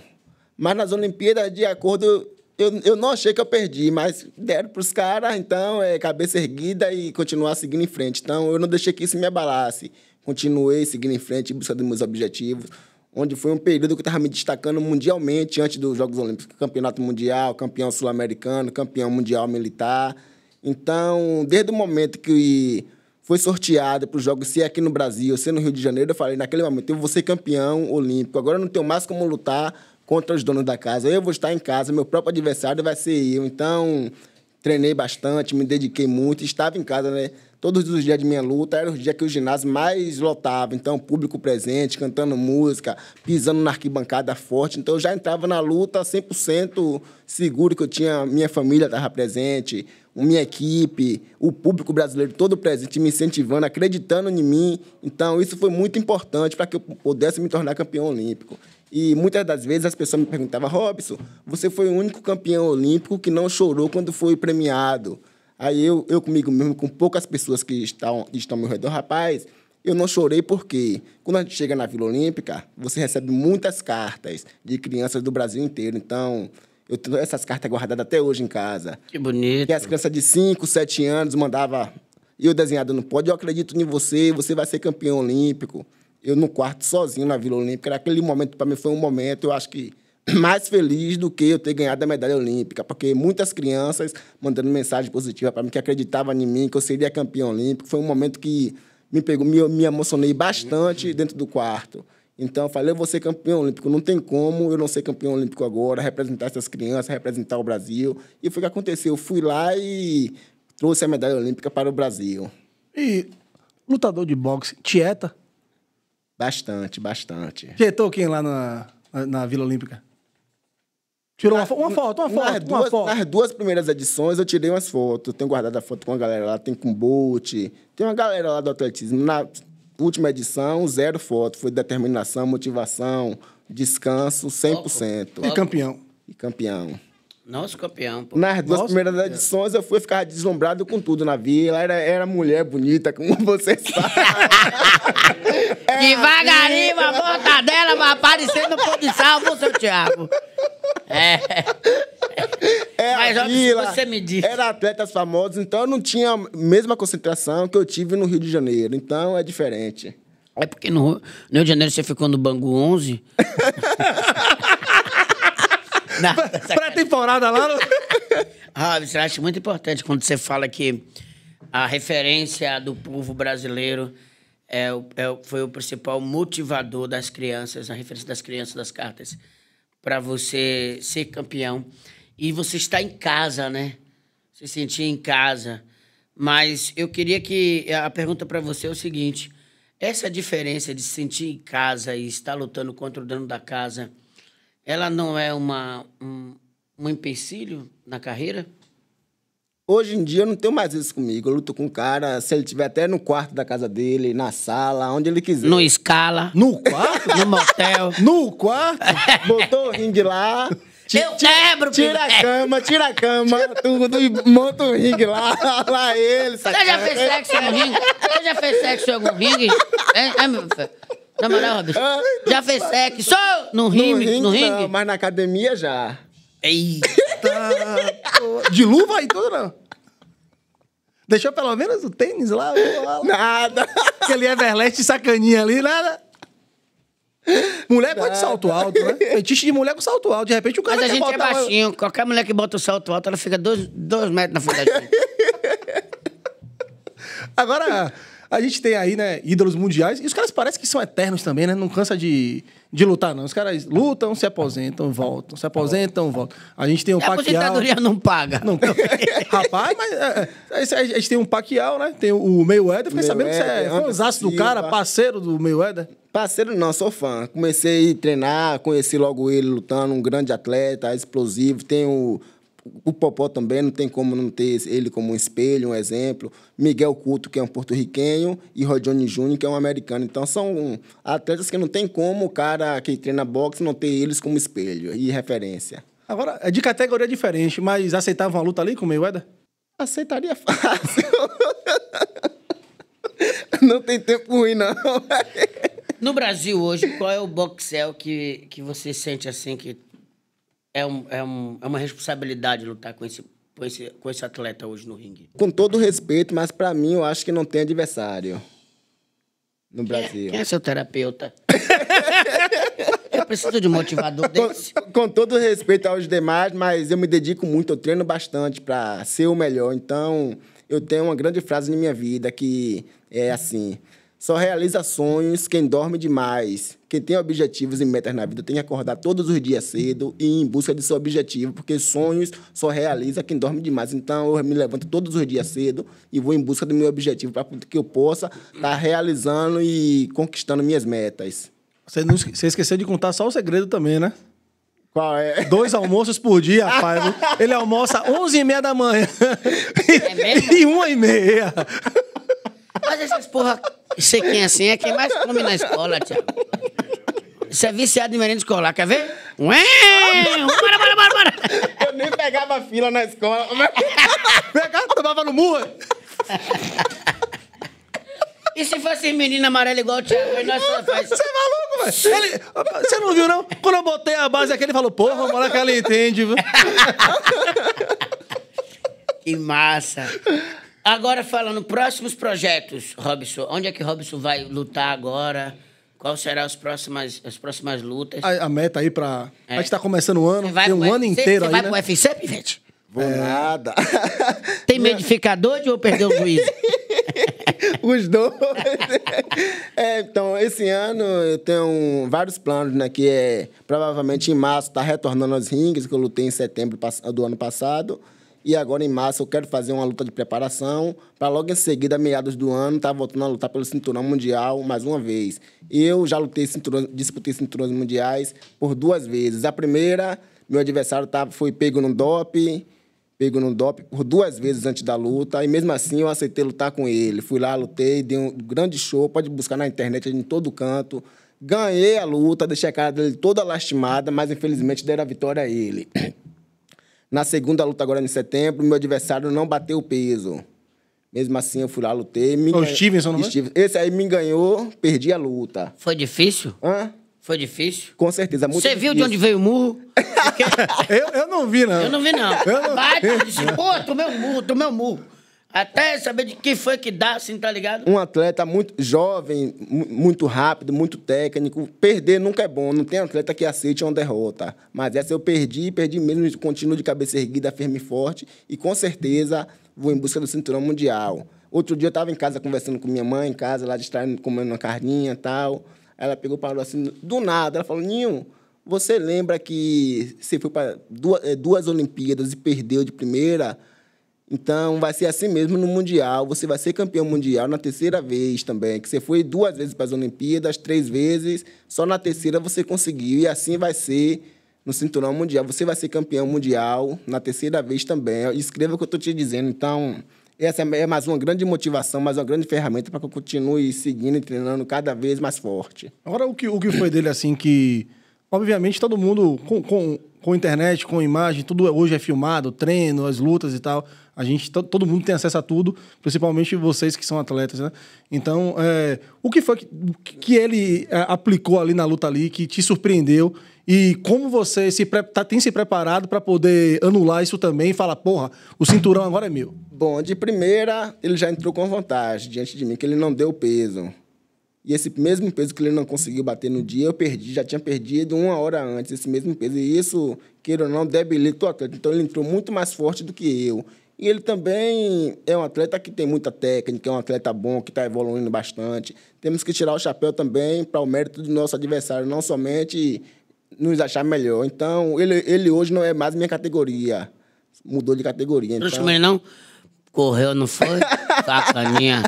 Mas nas Olimpíadas, de acordo eu, eu não achei que eu perdi, mas deram para os caras, então, é cabeça erguida e continuar seguindo em frente. Então, eu não deixei que isso me abalasse. Continuei seguindo em frente, buscando meus objetivos, onde foi um período que eu estava me destacando mundialmente antes dos Jogos Olímpicos. Campeonato Mundial, campeão sul-americano, campeão mundial militar. Então, desde o momento que foi sorteado para os Jogos, se é aqui no Brasil, se é no Rio de Janeiro, eu falei, naquele momento, eu vou ser campeão olímpico. Agora eu não tenho mais como lutar contra os donos da casa. Eu vou estar em casa, meu próprio adversário vai ser eu. Então, treinei bastante, me dediquei muito, estava em casa, né? Todos os dias de minha luta eram os dias que o ginásio mais lotava. Então, público presente, cantando música, pisando na arquibancada forte. Então, eu já entrava na luta 100% seguro que eu tinha, minha família estava presente, minha equipe, o público brasileiro todo presente, me incentivando, acreditando em mim. Então, isso foi muito importante para que eu pudesse me tornar campeão olímpico. E muitas das vezes as pessoas me perguntavam, Robson, você foi o único campeão olímpico que não chorou quando foi premiado. Aí eu, eu comigo mesmo, com poucas pessoas que estão, estão ao meu redor, rapaz, eu não chorei porque quando a gente chega na Vila Olímpica, você recebe muitas cartas de crianças do Brasil inteiro. Então, eu tenho essas cartas guardadas até hoje em casa. Que bonito. E as crianças de 5, 7 anos mandavam eu desenhado no pódio, eu acredito em você, você vai ser campeão olímpico eu no quarto sozinho na Vila Olímpica. Aquele momento para mim foi um momento, eu acho que mais feliz do que eu ter ganhado a medalha olímpica, porque muitas crianças mandando mensagem positiva para mim que acreditavam em mim, que eu seria campeão olímpico. Foi um momento que me pegou, me, me emocionei bastante dentro do quarto. Então, eu falei, eu vou ser campeão olímpico. Não tem como eu não ser campeão olímpico agora, representar essas crianças, representar o Brasil. E foi o que aconteceu. Eu fui lá e trouxe a medalha olímpica para o Brasil. E lutador de boxe, Tieta, Bastante, bastante. Jetou quem lá na, na, na Vila Olímpica? Tirou uma, uma, foto, uma foto, nas uma duas, foto. Nas duas primeiras edições eu tirei umas fotos. Tenho guardado a foto com a galera lá, tem com o Bolt, tem uma galera lá do atletismo. Na última edição, zero foto. Foi determinação, motivação, descanso, 100%. E campeão. E campeão. Nosso campeão. Pô. Nas duas Nosso primeiras campeão. edições eu fui ficar deslumbrado com tudo na vila. Era, era mulher bonita, como você sabe. é Devagarinho, a porta dela vai aparecer no pão de salvo, seu Thiago. É. Mas vila, você me disse. Era atletas famosos, então eu não tinha a mesma concentração que eu tive no Rio de Janeiro. Então é diferente. É porque no, no Rio de Janeiro você ficou no Bangu 11. Na... temporada lá. No... ah, eu acho muito importante quando você fala que a referência do povo brasileiro é, é, foi o principal motivador das crianças, a referência das crianças das cartas, para você ser campeão. E você está em casa, né? Se sentir em casa. Mas eu queria que eh, a pergunta para você é o seguinte: essa diferença de se sentir em casa e estar lutando contra o dano da casa ela não é uma, um, um empecilho na carreira? Hoje em dia eu não tenho mais isso comigo. Eu luto com o cara, se ele estiver até no quarto da casa dele, na sala, onde ele quiser. No escala. No quarto? no motel. No quarto? Botou o ringue lá. Eu quebro, Tira a cama, tira a cama, tudo e monta o ringue lá, lá ele. Você já fez sexo em ringue? Você já fez sexo em algum ringue? É, é, na moral, bicho. Já fez sexo? Só no ringue? No ringue? Não, mas na academia já. Eita! De luva e tudo, não? Deixou pelo menos o tênis lá? lá, lá. Nada. Aquele Everlast sacaninha ali, nada. Mulher pode de salto alto, né? Fetiche de mulher com salto alto. De repente o cara Mas a gente é baixinho. Qualquer mulher que bota o salto alto, ela fica dois, dois metros na frente da gente. Agora, a gente tem aí, né, ídolos mundiais. E os caras parecem que são eternos também, né? Não cansa de, de lutar, não. Os caras lutam, se aposentam, voltam. Se aposentam, voltam. A gente tem um a A aposentadoria não paga. Não, rapaz, mas... É, é a gente tem um paquial né? Tem o Mayweather. Fiquei sabendo que você é fãzaço do cara, parceiro do Mayweather. Parceiro não, sou fã. Comecei a treinar, conheci logo ele lutando, um grande atleta, explosivo. Tem o... O Popó também não tem como não ter ele como um espelho, um exemplo. Miguel Couto, que é um porto-riquenho, e Rodione Júnior, que é um americano. Então, são atletas que não tem como o cara que treina boxe não ter eles como espelho e referência. Agora, é de categoria diferente, mas aceitava uma luta ali com o Mayweather? Aceitaria fácil. não tem tempo ruim, não. No Brasil hoje, qual é o boxel que, que você sente assim que é, um, é, um, é uma responsabilidade lutar com esse com esse, com esse atleta hoje no ringue? Com todo respeito, mas para mim eu acho que não tem adversário no quem é, Brasil. É, quem é seu terapeuta? eu preciso de um motivador desse. Com, com todo respeito aos demais, mas eu me dedico muito, eu treino bastante para ser o melhor. Então, eu tenho uma grande frase na minha vida que é assim: só realiza sonhos quem dorme demais. Quem tem objetivos e metas na vida tem que acordar todos os dias cedo e em busca de seu objetivo, porque sonhos só realiza quem dorme demais. Então eu me levanto todos os dias cedo e vou em busca do meu objetivo para que eu possa estar tá realizando e conquistando minhas metas. Você, não, você esqueceu de contar só o segredo também, né? É? Dois almoços por dia, rapaz. Ele almoça 11 e meia da manhã. É mesmo? e uma e meia. Mas essas porra, sei quem é assim é quem mais come na escola, Thiago. Você é viciado em merenda escolar, quer ver? Ué! Bora, bora, bora, bora! Eu nem pegava fila na escola. Pegava, tomava no murro. E se fosse menina amarela igual o Thiago, Você é maluco, velho? Você não viu, não? Quando eu botei a base aqui, ele falou, porra, o que ela entende, viu? Que massa. Agora falando, próximos projetos, Robson. Onde é que Robson vai lutar agora? Qual será as próximas, as próximas lutas? A, a meta aí pra. É. A gente tá começando o ano, tem um ano inteiro você aí. Você vai né? pro UFC, Pivete? Vou é. nada. Tem medificador de ou perdeu o juízo? Os dois. É, então, esse ano eu tenho vários planos, né? Que é provavelmente em março tá retornando aos rings, que eu lutei em setembro do ano passado. E agora, em março, eu quero fazer uma luta de preparação para logo em seguida, meados do ano, estar tá voltando a lutar pelo cinturão mundial mais uma vez. Eu já lutei cinturões, disputei cinturões mundiais por duas vezes. A primeira, meu adversário tá, foi pego no DOP, pego no DOP por duas vezes antes da luta, e mesmo assim eu aceitei lutar com ele. Fui lá, lutei, dei um grande show, pode buscar na internet, em todo canto. Ganhei a luta, deixei a cara dele toda lastimada, mas infelizmente deram a vitória a ele. Na segunda luta, agora em setembro, meu adversário não bateu o peso. Mesmo assim, eu fui lá, lutei. Me o ganhou... Stevenson não Steven... Esse aí me ganhou, perdi a luta. Foi difícil? Hã? Foi difícil? Com certeza, muito Você viu de onde veio o murro? eu, eu não vi, não. Eu não vi, não. Eu não... Bate, disse, pô, tomei um murro, tomei um murro. Até saber de que foi que dá, assim, tá ligado? Um atleta muito jovem, muito rápido, muito técnico. Perder nunca é bom. Não tem atleta que aceite uma derrota. Mas essa eu perdi, perdi mesmo. Continuo de cabeça erguida, firme e forte. E com certeza vou em busca do cinturão mundial. Outro dia eu estava em casa conversando com minha mãe, em casa, lá de estar comendo uma carninha e tal. Ela pegou e falou assim, do nada. Ela falou: Ninho, você lembra que você foi para duas, eh, duas Olimpíadas e perdeu de primeira? Então, vai ser assim mesmo no Mundial. Você vai ser campeão mundial na terceira vez também. Que você foi duas vezes para as Olimpíadas, três vezes. Só na terceira você conseguiu. E assim vai ser no cinturão mundial. Você vai ser campeão mundial na terceira vez também. Escreva o que eu estou te dizendo. Então, essa é mais uma grande motivação, mais uma grande ferramenta para que eu continue seguindo e treinando cada vez mais forte. Agora, o que, o que foi dele assim que. Obviamente, todo mundo com, com, com internet, com imagem, tudo hoje é filmado, treino, as lutas e tal. A gente, todo mundo tem acesso a tudo, principalmente vocês que são atletas, né? Então, é, o que foi que, que ele é, aplicou ali na luta ali que te surpreendeu e como você se tá, tem se preparado para poder anular isso também e falar, porra, o cinturão agora é meu? Bom, de primeira, ele já entrou com vantagem diante de mim, que ele não deu peso. E esse mesmo peso que ele não conseguiu bater no dia, eu perdi, já tinha perdido uma hora antes esse mesmo peso. E isso, queira ou não, debilita o atleta. Então ele entrou muito mais forte do que eu. E ele também é um atleta que tem muita técnica, é um atleta bom, que está evoluindo bastante. Temos que tirar o chapéu também para o mérito do nosso adversário, não somente nos achar melhor. Então, ele, ele hoje não é mais minha categoria. Mudou de categoria. Então... Não não? Correu, não foi? Sacaninha.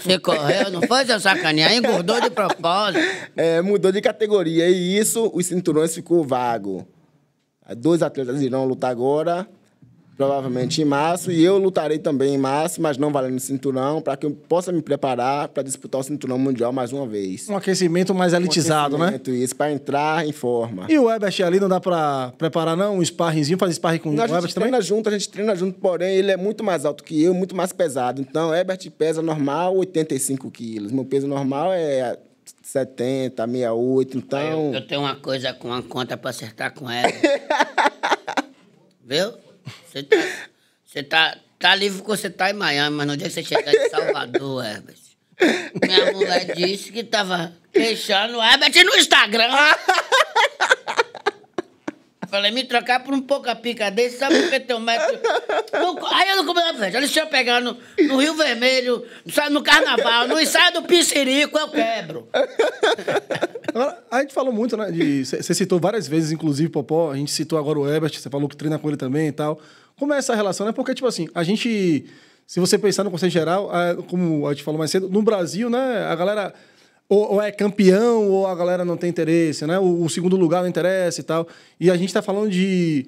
Você correu, não foi, seu sacaninha? Engordou de propósito. É, mudou de categoria. E isso, os cinturões ficou vago. Dois atletas irão lutar agora provavelmente em março, e eu lutarei também em março, mas não valendo cinturão, para que eu possa me preparar para disputar o cinturão mundial mais uma vez. Um aquecimento mais elitizado, um né? aquecimento, né? isso, para entrar em forma. E o Ebert ali não dá para preparar, não? Um sparringzinho, fazer sparring com não, o Ebert também? A gente treina também? junto, a gente treina junto, porém ele é muito mais alto que eu, muito mais pesado. Então, o Ebert pesa normal 85 quilos, meu peso normal é 70, 68, então... Eu, eu tenho uma coisa com uma conta para acertar com ela. Viu? Você tá, você tá, tá livre porque você tá em Miami, mas no dia que você chegar em Salvador, Herbert. Minha mulher disse que tava deixando o Herbert no Instagram. Falei, me trocar por um pouco a pica desse, sabe porque que tem um metro? Aí eu não comecei, velho, eles tinham pegar no, no, Rio Vermelho, no Carnaval, no ensaio do Piscirico, eu quebro. Agora, a gente falou muito, né? Você citou várias vezes, inclusive, Popó, a gente citou agora o Ebert, você falou que treina com ele também e tal. Como é essa relação, né? Porque, tipo assim, a gente... Se você pensar no conceito geral, é, como a gente falou mais cedo, no Brasil, né, a galera ou, ou, é campeão, ou a galera não tem interesse, né? O, o segundo lugar não interessa e tal. E a gente está falando de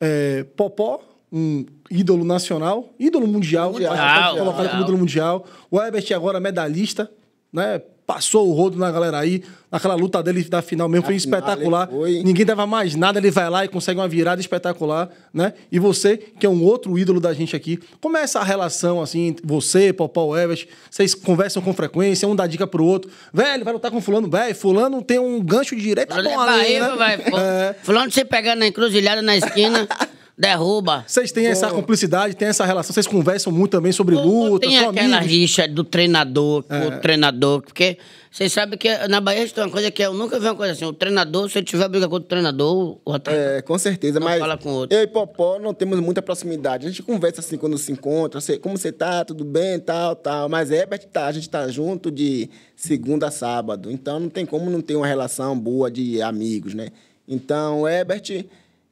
é, Popó, um ídolo nacional, ídolo mundial, mundial, né? tá mundial. colocado como ídolo mundial. O Herbert agora é medalhista, né? passou o rodo na galera aí. naquela luta dele da final mesmo a foi espetacular. Foi... Ninguém dava mais nada, ele vai lá e consegue uma virada espetacular, né? E você, que é um outro ídolo da gente aqui, como é essa relação, assim, você, Popó, Evers, vocês conversam com frequência, um dá dica pro outro. Velho, vai lutar com fulano, velho, fulano tem um gancho de direita com a né? vai, é. Fulano você pegando na encruzilhada na esquina... Derruba. Vocês têm essa cumplicidade, têm essa relação, vocês conversam muito também sobre ou, luta, Tem aquela amigos. rixa do treinador, é. o treinador, porque vocês sabem que na Bahia tem uma coisa que eu nunca vi uma coisa assim, o treinador, se eu tiver briga com o treinador, o atleta, É, com certeza, mas fala com outro. eu e Popó não temos muita proximidade. A gente conversa assim quando se encontra, você, como você tá, tudo bem, tal, tal, mas Herbert é, tá, a gente tá junto de segunda a sábado, então não tem como não ter uma relação boa de amigos, né? Então, Herbert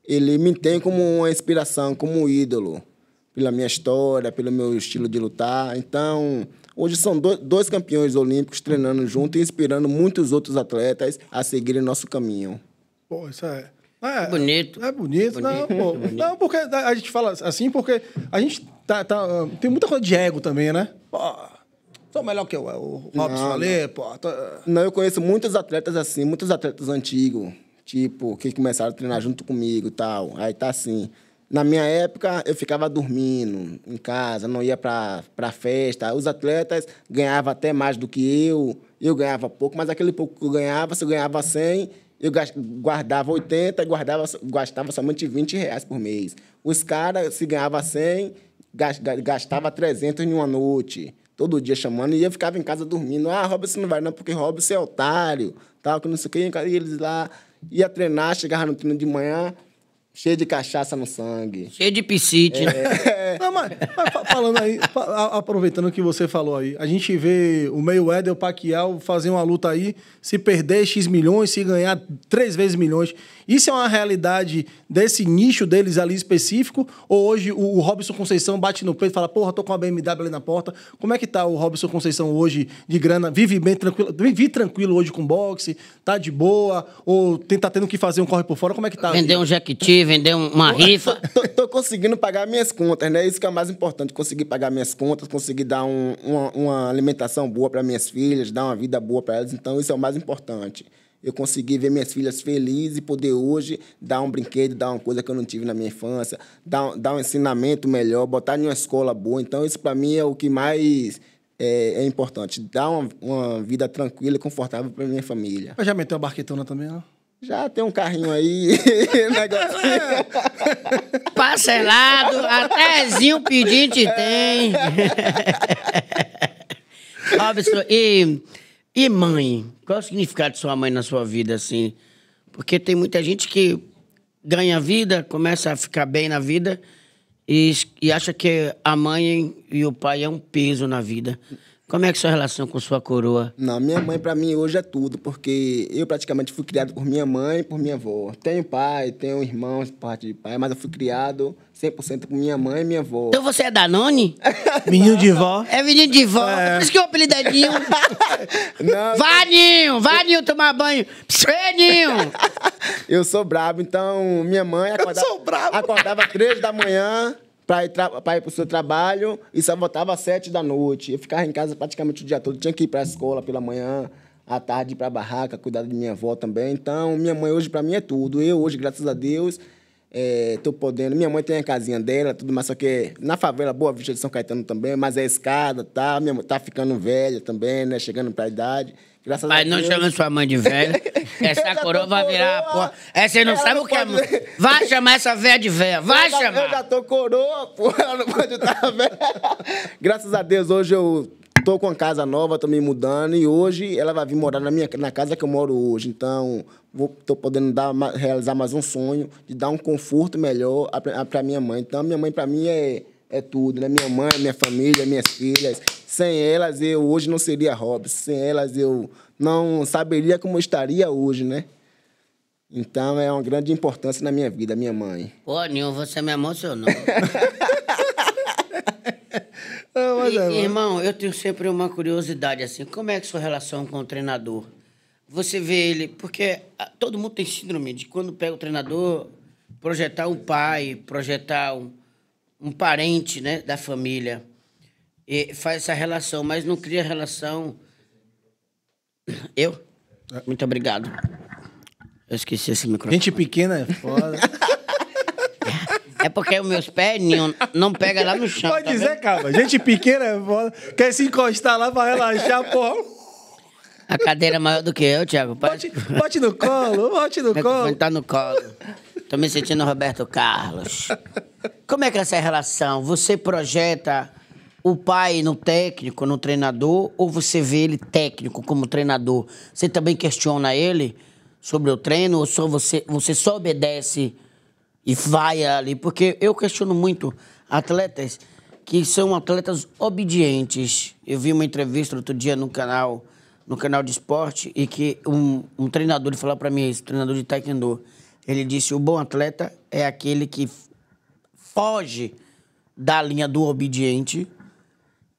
ele me tem como uma inspiração, como um ídolo, pela minha história, pelo meu estilo de lutar. Então, hoje são dois campeões olímpicos treinando junto e inspirando muitos outros atletas a seguirem nosso caminho. Pô, isso é. É, é, bonito. É bonito, bonito. Não, pô, bonito. não, porque a gente fala assim, porque a gente tá, tá tem muita coisa de ego também, né? Pô, sou melhor que eu, o Robson ali, pô. Tô... Não, eu conheço muitos atletas assim, muitos atletas antigos, Tipo, que começaram a treinar junto comigo e tal. Aí tá assim. Na minha época, eu ficava dormindo em casa, não ia para pra festa. Os atletas ganhavam até mais do que eu. Eu ganhava pouco, mas aquele pouco que eu ganhava, se eu ganhava 100, eu guardava 80 e guardava, gastava somente 20 reais por mês. Os caras, se ganhava 100, gastava 300 em uma noite. Todo dia chamando e eu ficava em casa dormindo. Ah, Robson não vai não, porque Robson é otário, tal, que não sei o quê. E eles lá ia treinar, chegava no treino de manhã, cheio de cachaça no sangue. Cheio de piscite, né? é. né? Não, mas, mas, falando aí, aproveitando o que você falou aí, a gente vê o Mayweather, o Paquial fazer uma luta aí, se perder X milhões, se ganhar três vezes milhões. Isso é uma realidade desse nicho deles ali específico? Ou hoje o Robson Conceição bate no peito e fala, porra, tô com a BMW ali na porta. Como é que tá o Robson Conceição hoje de grana? Vive bem tranquilo, vive tranquilo hoje com boxe? Tá de boa? Ou tem, tá tendo que fazer um corre por fora? Como é que tá? Vender um Jequiti, vender uma rifa. tô, tô, conseguindo pagar minhas contas, né? Isso que é o mais importante, conseguir pagar minhas contas, conseguir dar um, uma, uma alimentação boa para minhas filhas, dar uma vida boa para elas. Então, isso é o mais importante eu consegui ver minhas filhas felizes e poder hoje dar um brinquedo, dar uma coisa que eu não tive na minha infância, dar, dar um ensinamento melhor, botar em uma escola boa. Então, isso para mim é o que mais é, é importante, dar uma, uma, vida tranquila e confortável para minha família. Mas já meteu a barquetona também, não? Já tem um carrinho aí, negocinho. Parcelado, atézinho pedinte tem. Óbvio, é. e e mãe? Qual é o significado de sua mãe na sua vida, assim? Porque tem muita gente que ganha vida, começa a ficar bem na vida e, e acha que a mãe e o pai é um peso na vida. Como é que é sua relação com sua coroa? Não, minha mãe para mim hoje é tudo, porque eu praticamente fui criado por minha mãe e por minha avó. Tenho pai, tenho irmãos, parte de pai, mas eu fui criado 100% por minha mãe e minha avó. Então você é Danone? menino de vó? É menino de vó. É. Por isso que o apelido é Ninho. Não, vá, Ninho! Ninho, tomar banho. Ei, Ninho! eu sou brabo, então minha mãe acordava, eu sou brabo. acordava três da manhã para ir para o seu trabalho e só voltava às sete da noite. Eu ficava em casa praticamente o dia todo. Tinha que ir para a escola pela manhã, à tarde para a barraca, cuidar de minha avó também. Então, minha mãe hoje para mim é tudo. Eu hoje, graças a Deus, estou é, podendo. Minha mãe tem a casinha dela, tudo mais, só que na favela Boa Vista de São Caetano também, mas é escada, tá? Minha mãe tá ficando velha também, né? Chegando para a idade. Graças Pai, não chama sua mãe de velha. Essa tá coroa vai virar coroa. porra. Essa é, aí não ela sabe não o que é. Vai chamar essa velha de velha. Vai eu chamar. eu já tô coroa, porra. Ela não pode estar tá velha. Graças a Deus, hoje eu tô com a casa nova, tô me mudando. E hoje ela vai vir morar na, minha, na casa que eu moro hoje. Então, vou, tô podendo dar, realizar mais um sonho de dar um conforto melhor para pra minha mãe. Então, minha mãe, pra mim, é é tudo, né? Minha mãe, minha família, minhas filhas. Sem elas eu hoje não seria Robson. Sem elas eu não saberia como estaria hoje, né? Então é uma grande importância na minha vida, minha mãe. Pô, Nil, você me emocionou. e, é, irmão, eu tenho sempre uma curiosidade assim. Como é que sua relação com o treinador? Você vê ele, porque ah, todo mundo tem síndrome de quando pega o treinador, projetar o pai, projetar um um parente né, da família e faz essa relação, mas não cria relação. Eu? Muito obrigado. Eu esqueci esse microfone. Gente pequena é foda. É porque os meus pés não, não pegam lá no chão. Pode tá dizer, cara. Gente pequena é foda. Quer se encostar lá pra relaxar, porra. A cadeira é maior do que eu, Thiago. Bote, bote no colo, bote no Meu colo. Tá no colo. Tô me sentindo Roberto Carlos. Como é que é essa relação? Você projeta o pai no técnico, no treinador, ou você vê ele técnico como treinador? Você também questiona ele sobre o treino, ou só você, você só obedece e vai ali? Porque eu questiono muito atletas que são atletas obedientes. Eu vi uma entrevista outro dia no canal, no canal de esporte, e que um, um treinador falou para mim isso, treinador de taekwondo. Ele disse: o bom atleta é aquele que foge da linha do obediente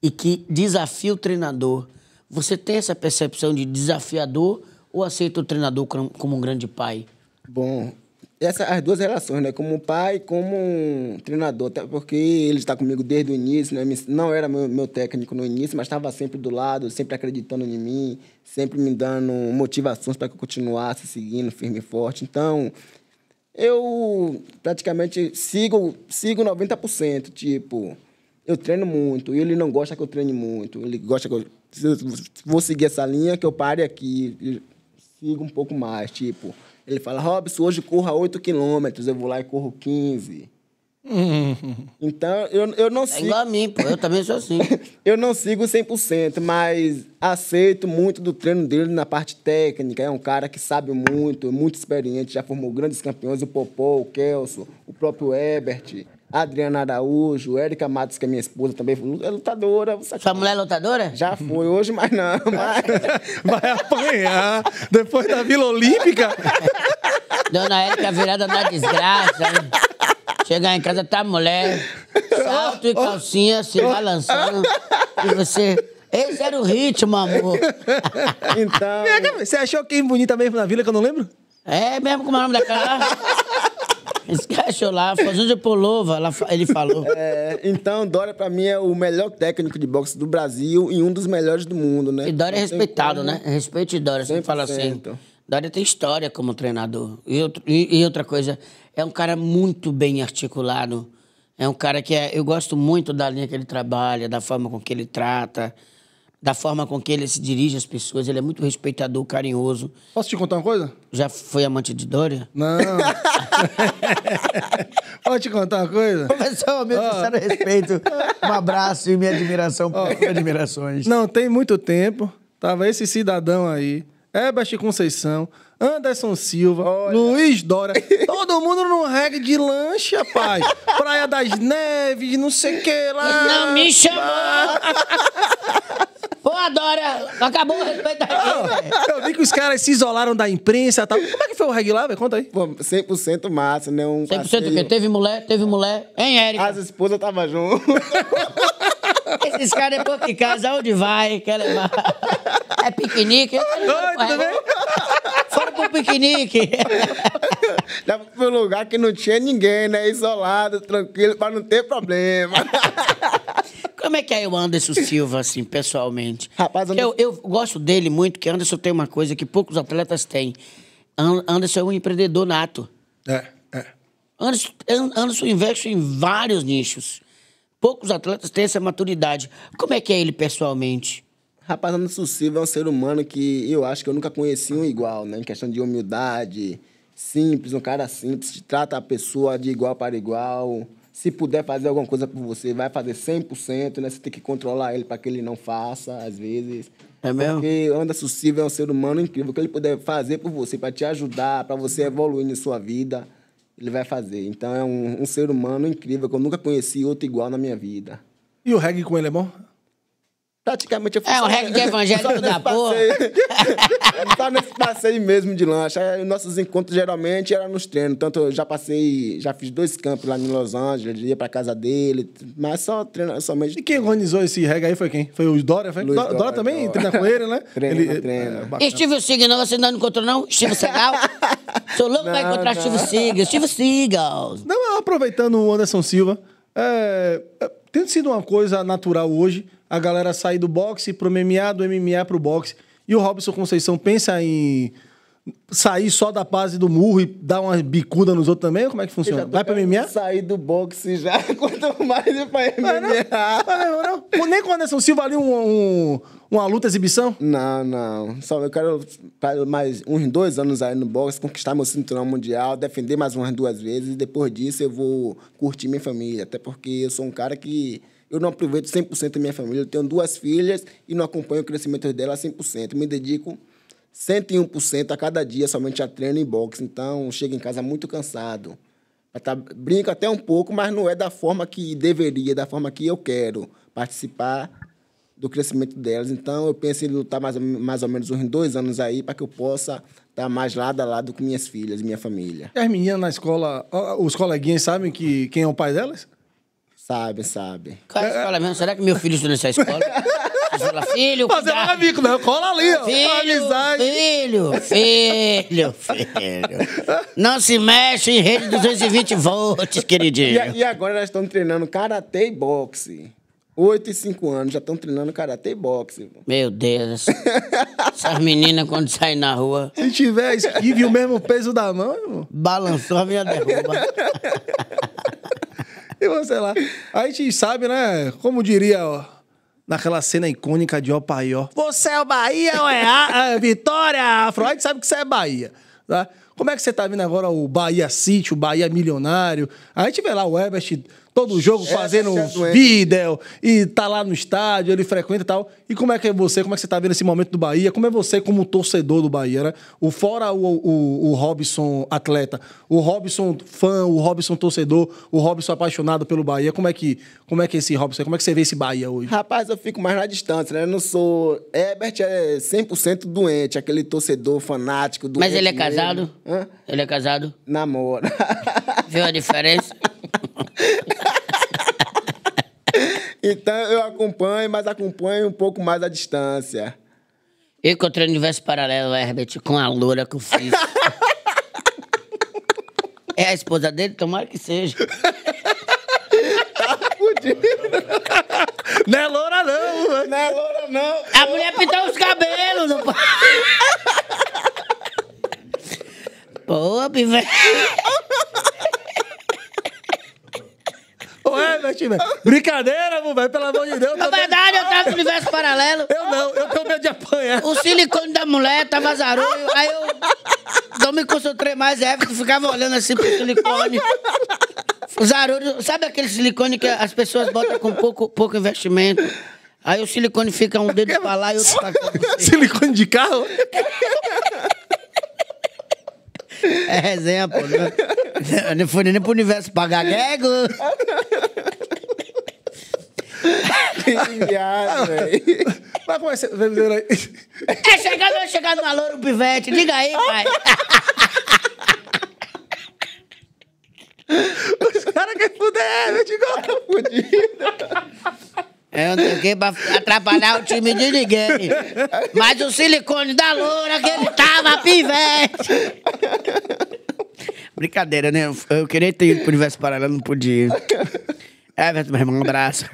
e que desafia o treinador. Você tem essa percepção de desafiador ou aceita o treinador como um grande pai? Bom, essa, as duas relações, né? Como pai como um treinador. Até porque ele está comigo desde o início, né? Não era meu, meu técnico no início, mas estava sempre do lado, sempre acreditando em mim, sempre me dando motivações para que eu continuasse seguindo firme e forte. Então, eu praticamente sigo, sigo 90%. Tipo, eu treino muito. E ele não gosta que eu treine muito. Ele gosta que eu. vou seguir essa linha, que eu pare aqui. Sigo um pouco mais. Tipo, ele fala, Robson, hoje corra 8 quilômetros. Eu vou lá e corro 15. Então, eu, eu não é sigo. igual a mim, pô. Eu também sou assim. eu não sigo 100%, mas aceito muito do treino dele na parte técnica. É um cara que sabe muito, muito experiente. Já formou grandes campeões: o Popó, o Kelso, o próprio Ebert, Adriana Araújo, Érica Matos, que é minha esposa também. É lutadora. Sua mulher é lutadora? Já foi, hoje, mas não. Mas... Vai apanhar depois da Vila Olímpica. Dona Érica virada na desgraça. Hein? Chegar em casa, tá mulher, salto e calcinha se balançando. e você. Esse era o ritmo, amor. Então. Você achou quem bonita mesmo na vila que eu não lembro? É, mesmo com é o nome daquela lá. Esse cachorro lá, fazendo de polova, ele falou. É, então, Dória, pra mim, é o melhor técnico de boxe do Brasil e um dos melhores do mundo, né? E Dória é respeitado, né? né? Respeite Dória, sempre fala assim. Dória tem história como treinador. E, outro, e, e outra coisa, é um cara muito bem articulado. É um cara que é, eu gosto muito da linha que ele trabalha, da forma com que ele trata, da forma com que ele se dirige às pessoas. Ele é muito respeitador, carinhoso. Posso te contar uma coisa? Já foi amante de Dória? Não. Posso te contar uma coisa? Professor, meu oh. sincero respeito, um abraço e minha admiração por oh. admirações. Não, tem muito tempo, tava esse cidadão aí, Herbert Conceição, Anderson Silva, Olha. Luiz Dora, todo mundo no reggae de lanche, rapaz. Praia das Neves, não sei o que lá. Não me chamou! Pô, Dora, acabou o respeito aqui, oh, ah, Eu vi que os caras se isolaram da imprensa e tal. Como é que foi o reggae lá, velho? Conta aí. Pô, 100% massa, né? Um 100% passeio. o quê? Teve mulher, teve mulher. Hein, Érica? As esposas estavam junto. Esses caras depois é que de casa, onde vai, quer levar. É piquenique. Oi, tudo bem? Bora pro piquenique. Dava pra um lugar que não tinha ninguém, né? Isolado, tranquilo, pra não ter problema. Como é que é o Anderson Silva, assim, pessoalmente? Rapaz, Anderson... eu, eu gosto dele muito, que Anderson tem uma coisa que poucos atletas têm. Anderson é um empreendedor nato. É, é. Anderson, Anderson investe em vários nichos. Poucos atletas têm essa maturidade. Como é que é ele pessoalmente? Rapaz, Anderson Silva é um ser humano que eu acho que eu nunca conheci um igual, né? Em questão de humildade, simples, um cara simples, trata a pessoa de igual para igual. Se puder fazer alguma coisa por você, vai fazer 100%, né? Você tem que controlar ele para que ele não faça, às vezes. É mesmo? Porque anda Silva é um ser humano incrível. O que ele puder fazer por você, para te ajudar, para você evoluir na sua vida, ele vai fazer. Então é um, um ser humano incrível, que eu nunca conheci outro igual na minha vida. E o reggae com ele é bom? praticamente eu fui. É um reggae de evangélico da porra. só nesse passeio mesmo de lancha. Nossos encontros geralmente eram nos treinos. Tanto eu já passei, já fiz dois campos lá em Los Angeles, ia pra casa dele, mas só treino somente. E quem organizou esse reggae aí foi quem? Foi o Dória? Foi? Dória, Dória, também Dória. treina com ele, né? Treina, ele, treina. É, Steve Seagal, você ainda não encontrou, é não? Steve Seagal? Sou louco não, pra encontrar não. Steve Seagal. Steve Seagal. Não, aproveitando o Anderson Silva. É, é Tendo sido uma coisa natural hoje a galera sair do boxe pro MMA, do MMA pro boxe. E o Robson Conceição pensa em sair só da base do murro e dar uma bicuda nos outros também? Como é que funciona? Vai pra MMA? Sair do boxe já, quanto mais ir pra MMA. Não, não, não, Nem com o Anderson Silva ali um, um, uma luta, exibição? Não, não. Só eu quero mais uns dois anos aí no boxe, conquistar meu cinturão mundial, defender mais umas duas vezes e depois disso eu vou curtir minha família. Até porque eu sou um cara que eu não aproveito 100% da minha família. Eu tenho duas filhas e não acompanho o crescimento dela 100%. me dedico 101% a cada dia, somente a treino e boxe. Então, chega em casa muito cansado. Tá, brinco até um pouco, mas não é da forma que deveria, da forma que eu quero participar do crescimento delas. Então, eu penso em lutar mais, mais ou menos uns dois anos aí para que eu possa estar tá mais lado a lado com minhas filhas, minha família. E as meninas na escola, os coleguinhas sabem que quem é o pai delas? Sabe, sabe. Cara, é a é, é. escola mesmo, será que meu filho estuda nessa escola? Você fala, filho, Fazer cuidado. amigo, não, né? cola ali, ó. Filho, amizade. filho, filho, filho. Não se mexe em rede 220 volts, queridinho. E, e agora nós estamos treinando karatê e boxe. oito e cinco anos, já estão treinando karatê e boxe. Meu Deus. Essas meninas, quando saem na rua, Se tiver e o mesmo peso da mão, irmão. balançou a minha derruba. e você lá. A gente sabe, né? Como diria, ó, naquela cena icônica de Opaió. Você é o Bahia ou é a, a Vitória? Afro? A gente sabe que você é Bahia, tá? Como é que você tá vendo agora o Bahia City, o Bahia Milionário? A gente vê lá o Ebert todo jogo fazendo é, vídeo e tá lá no estádio, ele frequenta e tal. E como é que é você? Como é que você tá vendo esse momento do Bahia? Como é você como torcedor do Bahia, né? O fora o, o, o Robson atleta, o Robson fã, o Robson torcedor, o Robson apaixonado pelo Bahia. Como é que, como é que é esse Robson, como é que você vê esse Bahia hoje? Rapaz, eu fico mais na distância, né? Eu não sou Herbert é 100% doente, aquele torcedor fanático do Mas ele é casado? Ele é casado? Namora. Viu a diferença? Então eu acompanho, mas acompanho um pouco mais à distância. Eu encontrei o universo paralelo, Herbert, com a loura que eu fiz. é a esposa dele? Tomara que seja. tá fudido. Não é loura, não. Não é loura, não. A mulher pintou os cabelos. Pô, pivete. eu tiver. Brincadeira, mulher, pelo amor de Deus. Na verdade, eu tava no universo paralelo. Eu não, eu tô medo de apanhar. O silicone da mulher tava tá zarulho, aí eu não me concentrei mais, é, porque ficava olhando assim pro silicone. O zarulho, sabe aquele silicone que as pessoas botam com pouco, pouco investimento? Aí o silicone fica um dedo pra lá e outro pra cá. Silicone de carro? É resenha, pô. Não, né? não foi nem pro universo pagar gago enviado, velho. Vai começar. é aí? É chegar, é chegado no o Pivete. Diga aí, pai. Os caras que fuderam, é, eu digo, tá fudido. Eu não toquei pra atrapalhar o time de ninguém. Mas o silicone da loura que ele tava pivete. Brincadeira, né? Eu queria ter ido pro universo paralelo, não podia. Everton, é meu irmão, um abraço.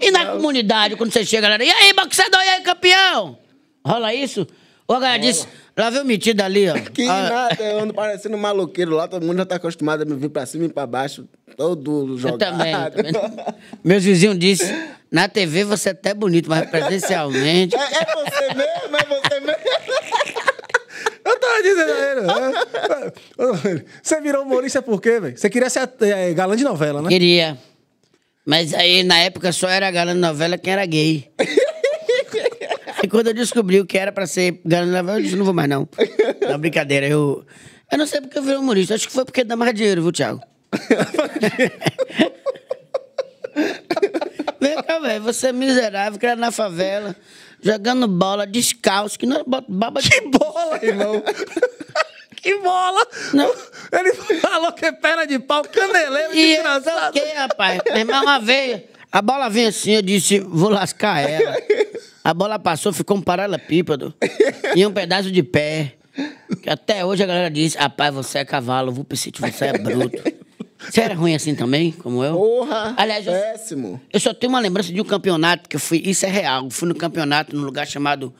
e na comunidade, quando você chega, galera, e aí, boxador, e aí, campeão? Rola isso? O galera disse, lá vem o metido ali, ó. Que ah. nada, eu ando parecendo um maloqueiro lá, todo mundo já tá acostumado a me vir pra cima e pra baixo, todo jogado. Eu também, eu também. Meus vizinhos disseram, na TV você é até bonito, mas presencialmente... É, é você mesmo? Né? É. Você virou humorista por quê, velho? Você queria ser é, galã de novela, né? Queria. Mas aí, na época, só era galã de novela quem era gay. e quando eu descobri o que era pra ser galã de novela, eu disse, não vou mais, não. Não, brincadeira, eu... Eu não sei porque eu virei humorista. Acho que foi porque dá mais dinheiro, viu, Thiago? Vem cá, velho. Você é miserável, criado na favela jogando bola descalço, que não é baba de... Que bola, irmão! que bola! Não. Ele falou que é perna de pau, caneleiro, e desgraçado. E "Que rapaz. Meu irmão, uma vez, a bola veio assim, eu disse, vou lascar ela. A bola passou, ficou um paralelepípedo e um pedaço de pé. Que até hoje a galera diz, rapaz, você é cavalo, vou pensar você é bruto. Você era ruim assim também, como eu? Porra! Aliás, eu, péssimo. Eu só tenho uma lembrança de um campeonato que eu fui. Isso é real. Eu fui no campeonato num lugar chamado.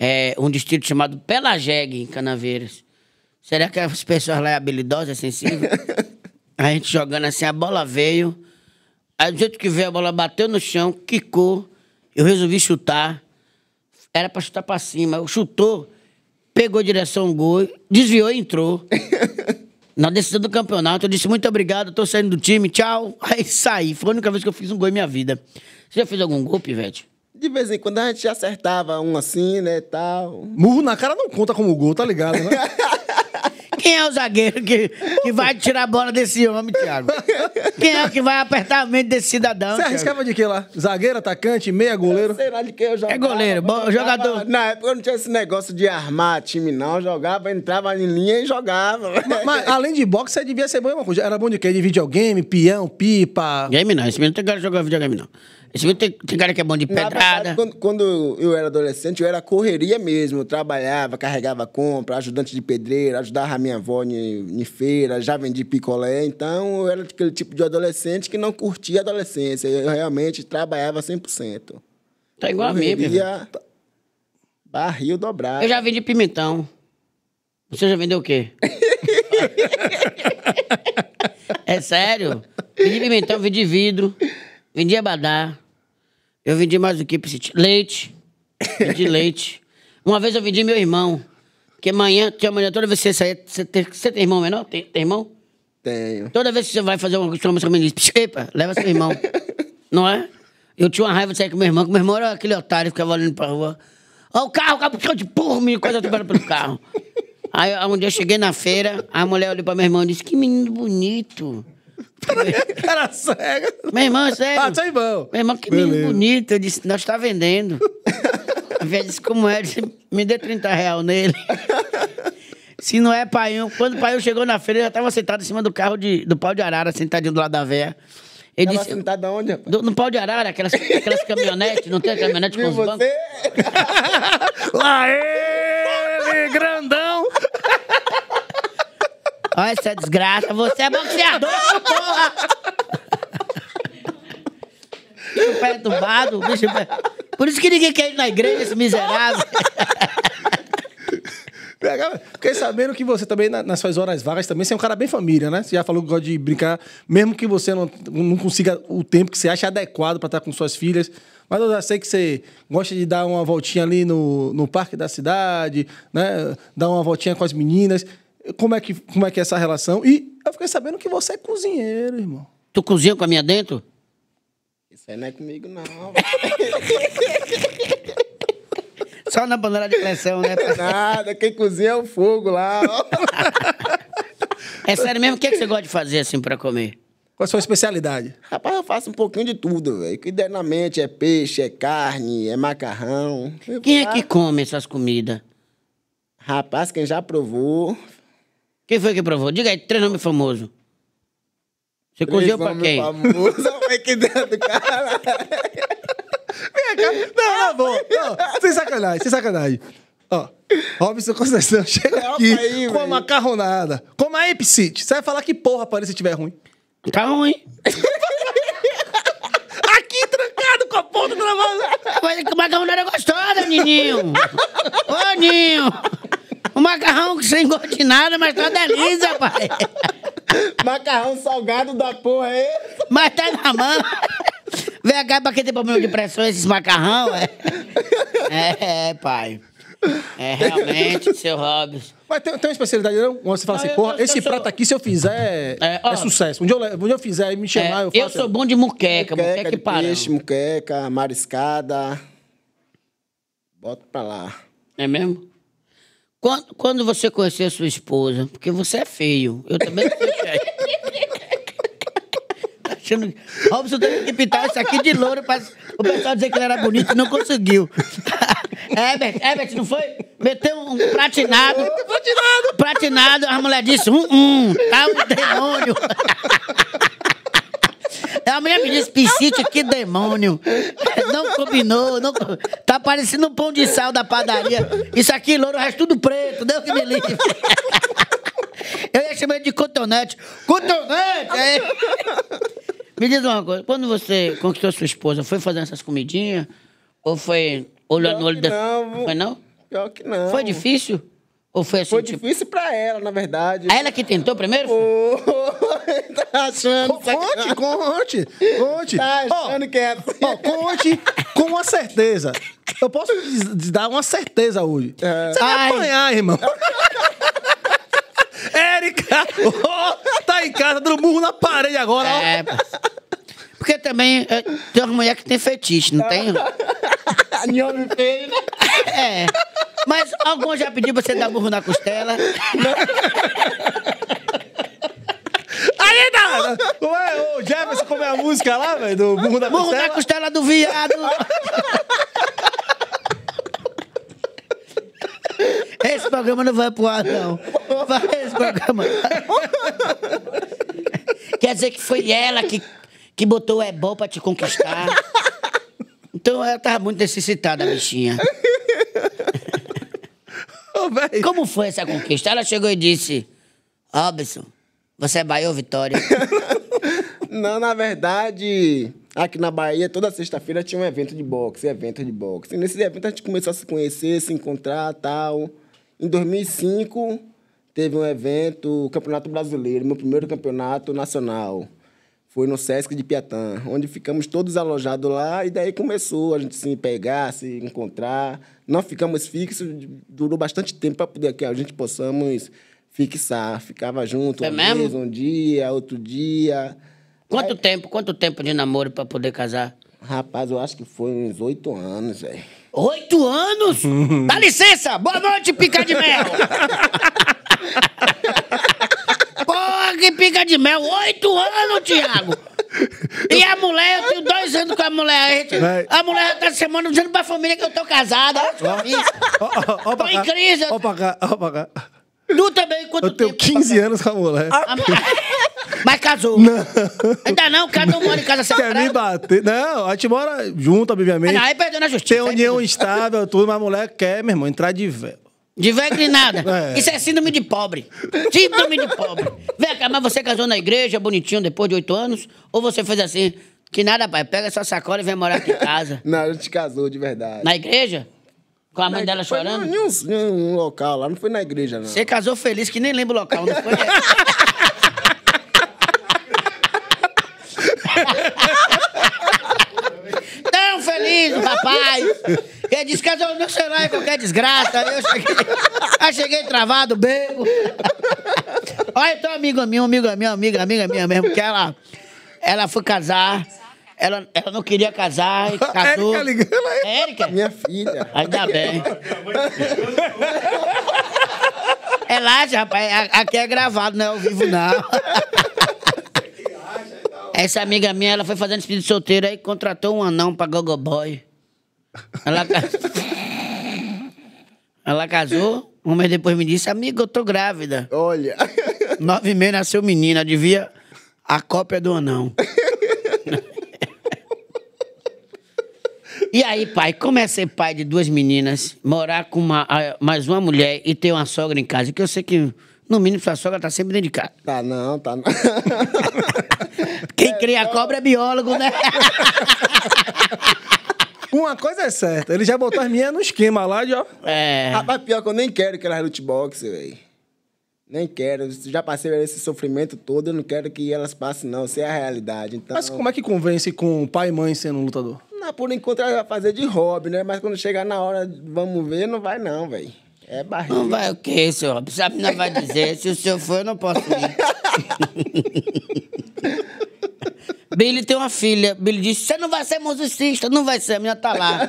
É, um distrito chamado Pelajegue, em Canaveiras. Será que as pessoas lá é habilidosa, é sensível? a gente jogando assim, a bola veio. Aí do jeito que veio, a bola bateu no chão, quicou. Eu resolvi chutar. Era pra chutar pra cima. Eu chutou, pegou direção ao gol, desviou e entrou. Na decisão do campeonato, eu disse muito obrigado, tô saindo do time, tchau. Aí saí. Foi a única vez que eu fiz um gol em minha vida. Você já fez algum gol, Pivete? De vez em quando a gente acertava um assim, né, tal. Murro na cara não conta como gol, tá ligado, né? Quem é o zagueiro que, que vai tirar a bola desse homem, Thiago? Quem é que vai apertar a mente desse cidadão? Você arriscava de que lá? Zagueiro, atacante, meia, goleiro? Sei lá de que eu jogava. É goleiro, bom, jogador. Na época eu não tinha esse negócio de armar time, não. Eu jogava, entrava em linha e jogava. Mas, mas além de boxe, você devia ser bom em uma coisa. Era bom de quê? De videogame, peão, pipa. Game não, esse menino não tem cara de jogar videogame, não esse tem, tem cara que é bom de pedrada. Verdade, quando, quando, eu era adolescente, eu era correria mesmo. Eu trabalhava, carregava compra, ajudante de pedreiro, ajudava a minha avó em, em feira, já vendi picolé. Então, eu era aquele tipo de adolescente que não curtia a adolescência. Eu realmente trabalhava 100%. Tá igual correria, a mim, meu. Tá- barril dobrado. Eu já vendi pimentão. Você já vendeu o quê? é sério? Vendi pimentão, vendi vidro vendi abadá Eu vendi mais o que pra esse tio? Leite. Vendi leite. Uma vez eu vendi meu irmão. Porque amanhã, tinha amanhã, toda vez que você sair, você tem, você tem irmão menor? Tem, tem irmão? Tenho. Toda vez que você vai fazer uma música, me diz, epa, leva seu irmão. Não é? Eu tinha uma raiva de sair com meu irmão, que meu irmão era aquele otário, ficava olhando pra rua. Ó, o carro, o carro, de porra, menino, quase atropelado pelo carro. Aí um dia eu cheguei na feira, a mulher olhou pra meu irmão e disse, que menino bonito. Era cega. Meu irmão, é sério. Ah, seu irmão. Meu irmão, que menino bonito. Eu disse, nós tá vendendo. A velha disse, como é? disse, me dê 30 reais nele. Se não é paião. Quando o pai chegou na feira, ele já tava sentado em cima do carro de, do pau de arara, sentadinho do lado da véia. Ele disse, sentada onde, Do, no pau de arara, aquelas, aquelas caminhonetes, não tem caminhonete Viu com os você? bancos? Lá ele, grandão! Olha essa desgraça, você é boxeador, porra! Bicho perturbado, bicho Por isso que ninguém quer ir na igreja, esse miserável. fiquei sabendo que você também, nas suas horas vagas, também você é um cara bem família, né? Você já falou que gosta de brincar, mesmo que você não, não consiga o tempo que você acha adequado para estar com suas filhas. Mas eu já sei que você gosta de dar uma voltinha ali no, no parque da cidade, né? Dar uma voltinha com as meninas como é que, como é, que é essa relação. E eu fiquei sabendo que você é cozinheiro, irmão. Tu cozinha com a minha dentro? Isso aí não é comigo, não. Só na panela de pressão, né? Nada, quem cozinha é o fogo lá. é sério mesmo, o que, é que você gosta de fazer assim pra comer? Qual a sua especialidade? Rapaz, eu faço um pouquinho de tudo, velho. Que der na mente é peixe, é carne, é macarrão. Quem é que come essas comidas? Rapaz, quem já provou, quem foi que provou? Diga aí, três nomes famosos. Você cozinhou pra quem? Famoso, que dentro, cara. Vem cá. Não, na boa. Não, sem sacanagem, sem sacanagem. Ó, Robson Conceição chega Opa aqui aí, com uma macarronada. com aí, Psite. Você vai falar que porra parece se tiver ruim. Tá ruim. aqui, trancado com a ponta travada. Mas que macarronada é gostosa, Nininho. Ô, Ninho. O macarrão que sem gosto de nada, mas tá delícia, pai. macarrão salgado da porra aí. É mas tá na mão. Vem cá pra quem tem problema de pressão, esses macarrão, é. É, é pai. É, realmente, seu Robson. Mas tem, tem uma especialidade, não? Quando você fala assim, porra, esse prato sou... aqui, se eu fizer, é, ó, é sucesso. Onde um eu, onde eu fizer e me é, chamar, é, eu faço. Eu sou bom de muqueca, muqueca, muqueca de parão. peixe, muqueca, mariscada. Bota pra lá. É mesmo? Quando, quando você conhecer a sua esposa, porque você é feio, eu também sou feio. Tá achando... Robson teve que pintar isso aqui de louro pra o pessoal dizer que ele era bonito e não conseguiu. Ebert, não foi? Meteu um pratinado. Pratinado! Pratinado, A mulher disse hum, hum, tá um demônio. A mesma menina Piscite, que demônio. É, não combinou. Não... Tá parecendo um pão de sal da padaria. Isso aqui, louro, o resto tudo preto. Deus que me livre. Eu ia chamar de cotonete. Cotonete! É. Me diz uma coisa. Quando você conquistou sua esposa, foi fazendo essas comidinhas? Ou foi olhando no olho da... Não. Foi não? Pior que não. Foi difícil? Ou foi assim? Foi tipo... difícil pra ela, na verdade. A ela que tentou primeiro? Foi. tá achando. Conte, conte, conte. Tá achando oh, que é assim. Oh, conte com uma certeza. Eu posso dar uma certeza hoje. É. Você vai Ai. apanhar, irmão. Érica! Oh, tá em casa, dando burro na parede agora. É, Porque também é, tem uma mulher que tem fetiche, não tem? Nome feio, né? É. Mas algum já pediu pra você dar burro na costela? Aí, não! Ué, o Jefferson, como é a música lá, velho? Do burro da burro costela? Burro da costela do viado! Esse programa não vai pro ar, não. Vai esse programa. Quer dizer que foi ela que, que botou o ebol pra te conquistar. Então ela tava muito necessitada, a bichinha. oh, Como foi essa conquista? Ela chegou e disse: Robson, você é Bahia ou Vitória? Não, na verdade, aqui na Bahia, toda sexta-feira tinha um evento de boxe, evento de boxe. E nesses eventos a gente começou a se conhecer, se encontrar tal. Em 2005, teve um evento, o Campeonato Brasileiro, meu primeiro campeonato nacional foi no Sesc de Piatã, onde ficamos todos alojados lá e daí começou a gente se pegar, se encontrar. Não ficamos fixos, durou bastante tempo para poder que a gente possamos fixar. Ficava junto é um, mês, um dia, outro dia. Quanto Aí... tempo? Quanto tempo de namoro para poder casar? Rapaz, eu acho que foi uns oito anos, velho. Oito anos? Dá licença! Boa noite, pica de mel! Pica de mel. Oito anos, Thiago. E a mulher, eu tenho dois anos com a mulher. A, mulher tá semana dizendo pra família que eu tô casada. Ó, tô em crise. Ó pra cá, ó pra cá. Tu também, quanto Eu tenho tempo, 15 papai? anos com a mulher. A Mas casou. Não. Ainda não, cada um mora em casa separada. Quer me bater? Não, a gente mora junto, obviamente. aí perdeu na justiça. Tem união estável, tudo, mas a mulher quer, meu irmão, entrar de véu. De velho e nada. É. Isso é síndrome de pobre. Síndrome de pobre. Vem cá, mas você casou na igreja, bonitinho, depois de oito anos? Ou você fez assim, que nada, pai, pega sua sacola e vem morar aqui em casa? Não, a gente casou de verdade. Na igreja? Com a mãe dela chorando? Não, nenhum, nenhum local lá, não foi na igreja, não. Você casou feliz, que nem lembro o local, não foi? sorriso, rapaz. Ele disse, que o meu celular em qualquer desgraça? Eu cheguei, aí cheguei travado, bebo. Olha, então, amigo meu, amigo meu, amiga, amiga minha mesmo, que ela, ela foi casar. Ela, ela não queria casar e casou. Érica ligando aí. É Érica? Minha filha. Ainda bem. Relaxa, é rapaz. Aqui é gravado, não é ao vivo, não. Essa amiga minha, ela foi fazendo despedida de solteira e contratou um anão pra Gogoboy. Ela, ela casou, um mês depois me disse, amiga, eu tô grávida. Olha. Nove meses nasceu menina, devia a cópia do anão. E aí, pai, como é ser pai de duas meninas, morar com uma, mais uma mulher e ter uma sogra em casa? Que eu sei que no mínimo, sua sogra tá sempre dentro de casa. Tá não, tá não. Quem é, cria não. cobra é biólogo, né? Uma coisa é certa, ele já botou as minhas no esquema lá de ó. É. Rapaz, pior que eu nem quero que ela lute boxe, velho. Nem quero. Já passei esse sofrimento todo, eu não quero que elas passem, não. Isso é a realidade. Então... Mas como é que convence com pai e mãe sendo um lutador? Não, por enquanto ela vai fazer de hobby, né? Mas quando chegar na hora, vamos ver, não vai não, velho. É barriga. Não vai o quê, senhor? Sabe, não vai dizer. Se o senhor for, eu não posso ir. Billy tem uma filha. Billy disse: Você não vai ser musicista, não vai ser. A minha tá lá.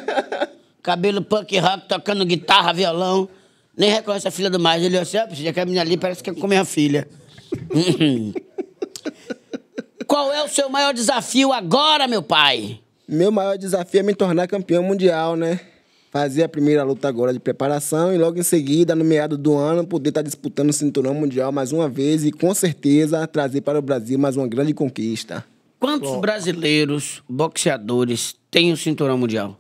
Cabelo punk rock, tocando guitarra, violão. Nem reconhece a filha do mais. Ele disse: assim, ah, que a menina ali parece que é com minha filha. Qual é o seu maior desafio agora, meu pai? Meu maior desafio é me tornar campeão mundial, né? fazer a primeira luta agora de preparação e logo em seguida, no meado do ano, poder estar tá disputando o cinturão mundial mais uma vez e com certeza trazer para o Brasil mais uma grande conquista. Quantos Bom. brasileiros boxeadores têm o cinturão mundial?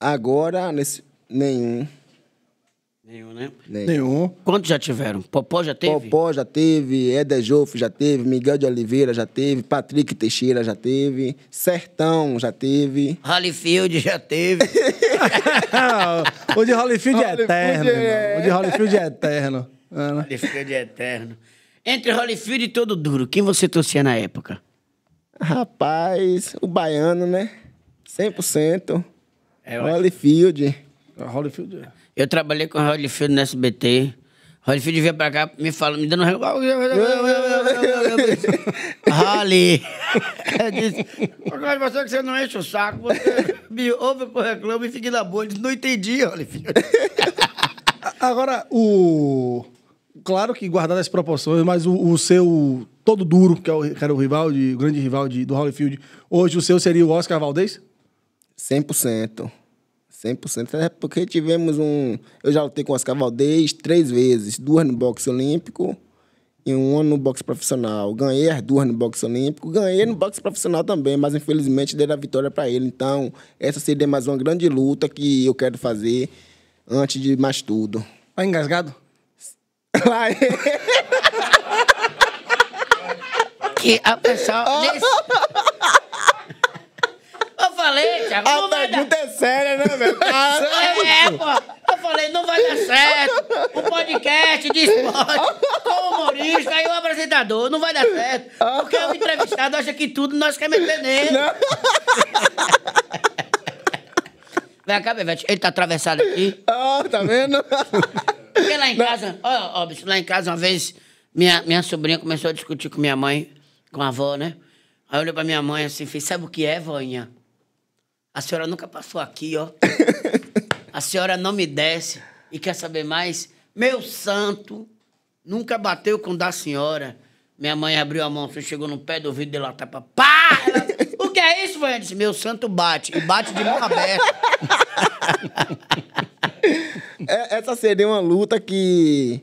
Agora, nesse, nenhum. Nenhum, né? Nenhum. Quantos já tiveram? Popó já teve? Popó já teve, Eder já teve, Miguel de Oliveira já teve, Patrick Teixeira já teve, Sertão já teve. Holyfield já teve. É é. o de Holyfield é eterno. Onde O de Holyfield é eterno. Holyfield é eterno. Entre Holyfield e Todo Duro, quem você torcia na época? Rapaz, o baiano, né? 100%. É, Holyfield. Holyfield, é. Eu trabalhei com o Holyfield no SBT. O Holyfield vinha pra cá me falando, me dando. Rally! Eu disse, por causa de você que você não enche o saco, você me ouve com reclama e fica na boa. Ele disse, não entendi, Holyfield. Agora, o. Claro que guardar as proporções, mas o, o, seu todo duro, que, é o, que era o rival, de, o grande rival de, do Holyfield, hoje o seu seria o Oscar Valdez? 100%. 100%. É porque tivemos um. Eu já lutei com Oscar Valdez três vezes: duas no boxe olímpico e um no boxe profissional. Ganhei as duas no boxe olímpico, ganhei no boxe profissional também, mas infelizmente dei a vitória para ele. Então, essa seria mais uma grande luta que eu quero fazer antes de mais tudo. Tá engasgado? Lá Que a pessoa. falei, Thiago, a não vai dar... é séria, né, velho? Tá é, é, pô. Eu falei, não vai dar certo. o podcast de esporte com o humorista e o apresentador. Não vai dar certo. Porque o entrevistado acha que tudo nós queremos meter nele. vai cá, velho Ele tá atravessado aqui. Ah, tá vendo? Porque lá em casa... Ó, ó, bicho, lá em casa uma vez... Minha, minha sobrinha começou a discutir com minha mãe, com a avó, né? Aí olhou pra minha mãe assim, fez, sabe o que é, voinha? A senhora nunca passou aqui, ó. a senhora não me desce e quer saber mais? Meu santo, nunca bateu com da senhora. Minha mãe abriu a mão, você chegou no pé do ouvido dela, tapa. Pá! o que é isso, velho? disse, meu santo bate. E bate de mão aberta. é, essa seria uma luta que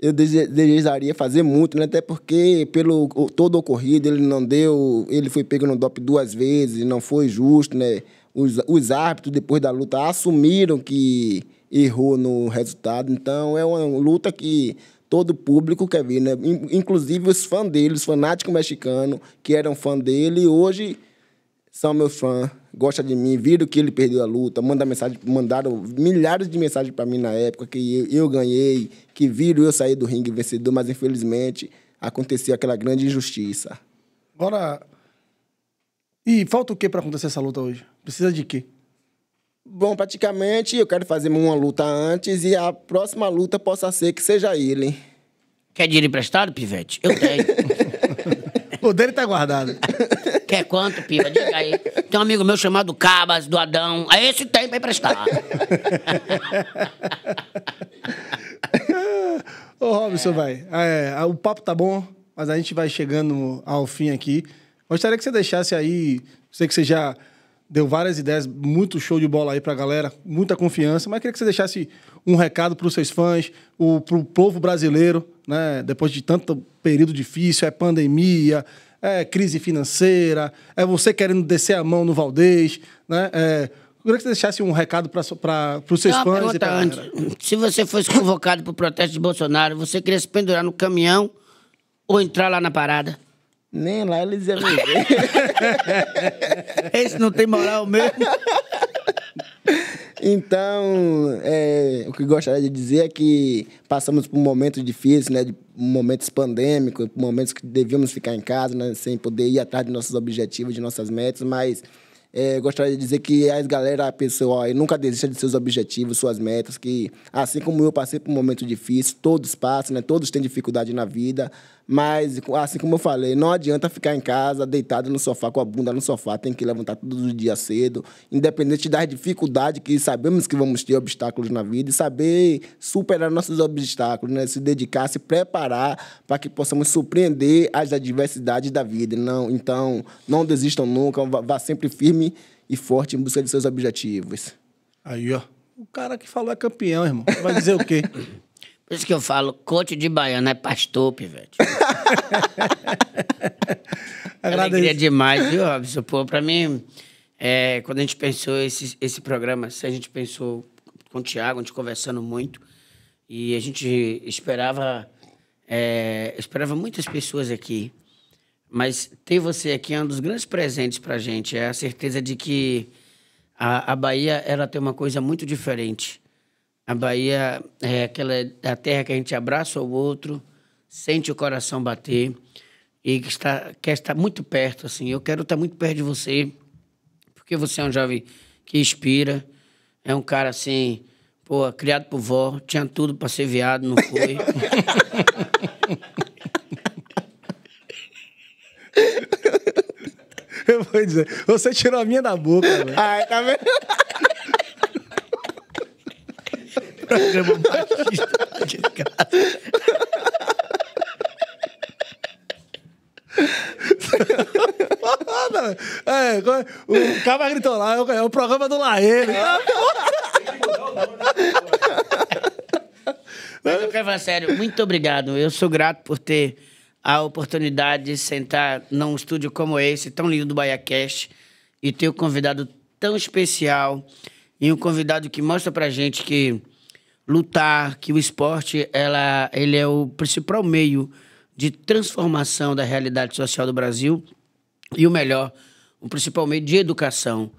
eu desejaria fazer muito, né? Até porque pelo todo ocorrido ele não deu, ele foi pego no DOP duas vezes, não foi justo, né? os, os árbitros, depois da luta, assumiram que errou no resultado. Então, é uma luta que todo público quer ver, né? Inclusive os fãs dele, os fanáticos mexicanos que eram fã dele, hoje são meu fã, gosta de mim, viram que ele perdeu a luta, manda mensagem, mandaram milhares de mensagens para mim na época que eu, eu, ganhei, que viram eu sair do ringue vencedor, mas infelizmente aconteceu aquela grande injustiça. Agora, e falta o que para acontecer essa luta hoje? Precisa de quê? Bom, praticamente eu quero fazer uma luta antes e a próxima luta possa ser que seja ele. Quer dinheiro emprestado, Pivete? Eu tenho. o dele tá guardado. Quer quanto, Piva? Diga aí. Tem um amigo meu chamado Cabas, do Adão. É esse tem pra emprestar. Ô, Robson, é. vai. É, o papo tá bom, mas a gente vai chegando ao fim aqui. Gostaria que você deixasse aí, sei que você já deu várias ideias, muito show de bola aí para a galera, muita confiança, mas queria que você deixasse um recado para os seus fãs, para o povo brasileiro, né? Depois de tanto período difícil, é pandemia, é crise financeira, é você querendo descer a mão no Valdez, né? É, queria que você deixasse um recado para os seus fãs e pra antes, Se você fosse convocado para o protesto de Bolsonaro, você queria se pendurar no caminhão ou entrar lá na parada? Nem lá eles iam me ver. Esse não tem moral mesmo. Então, é, o que gostaria de dizer é que passamos por um momentos difíceis, né, de momentos pandêmicos, momentos que devíamos ficar em casa, né, sem poder ir atrás de nossos objetivos, de nossas metas, mas é, gostaria de dizer que as galera, pessoal, nunca desista de seus objetivos, suas metas, que assim como eu passei por um momento difícil, todos passam, né? Todos têm dificuldade na vida, mas, assim como eu falei, não adianta ficar em casa, deitado no sofá, com a bunda no sofá. Tem que levantar todos os dias cedo, independente das dificuldades que sabemos que vamos ter obstáculos na vida, e saber superar nossos obstáculos, né? se dedicar, se preparar para que possamos surpreender as adversidades da vida. Não, então, não desistam nunca, vá sempre firme e forte em busca de seus objetivos. Aí, ó. O cara que falou é campeão, irmão. Vai dizer o quê? Isso que eu falo, coach de baiano é pastor, pivete. Alegria demais, viu, Robson? Pô, pra mim, é, quando a gente pensou esse, esse programa, se a gente pensou com o Thiago, a gente conversando muito, e a gente esperava, é, esperava muitas pessoas aqui, mas ter você aqui é um dos grandes presentes pra gente, é a certeza de que a, a Bahia, ela tem uma coisa muito diferente, a Bahia é aquela a terra que a gente abraça o outro, sente o coração bater e que está, quer estar muito perto, assim. Eu quero estar muito perto de você, porque você é um jovem que inspira, é um cara assim, pô, criado por vó, tinha tudo para ser viado, não foi. Eu vou dizer, você tirou a minha da boca, velho. Ai, tá vendo? programa machista de casa. É, é, o cara gritou lá, é o programa do Laê. Mas eu quero falar sério, muito obrigado. Eu sou grato por ter a oportunidade de sentar num estúdio como esse, tão lindo do BaiaCast, e ter um convidado tão especial e um convidado que mostra pra gente que lutar, que o esporte ela, ele é o principal meio de transformação da realidade social do Brasil e o melhor, o principal meio de educação.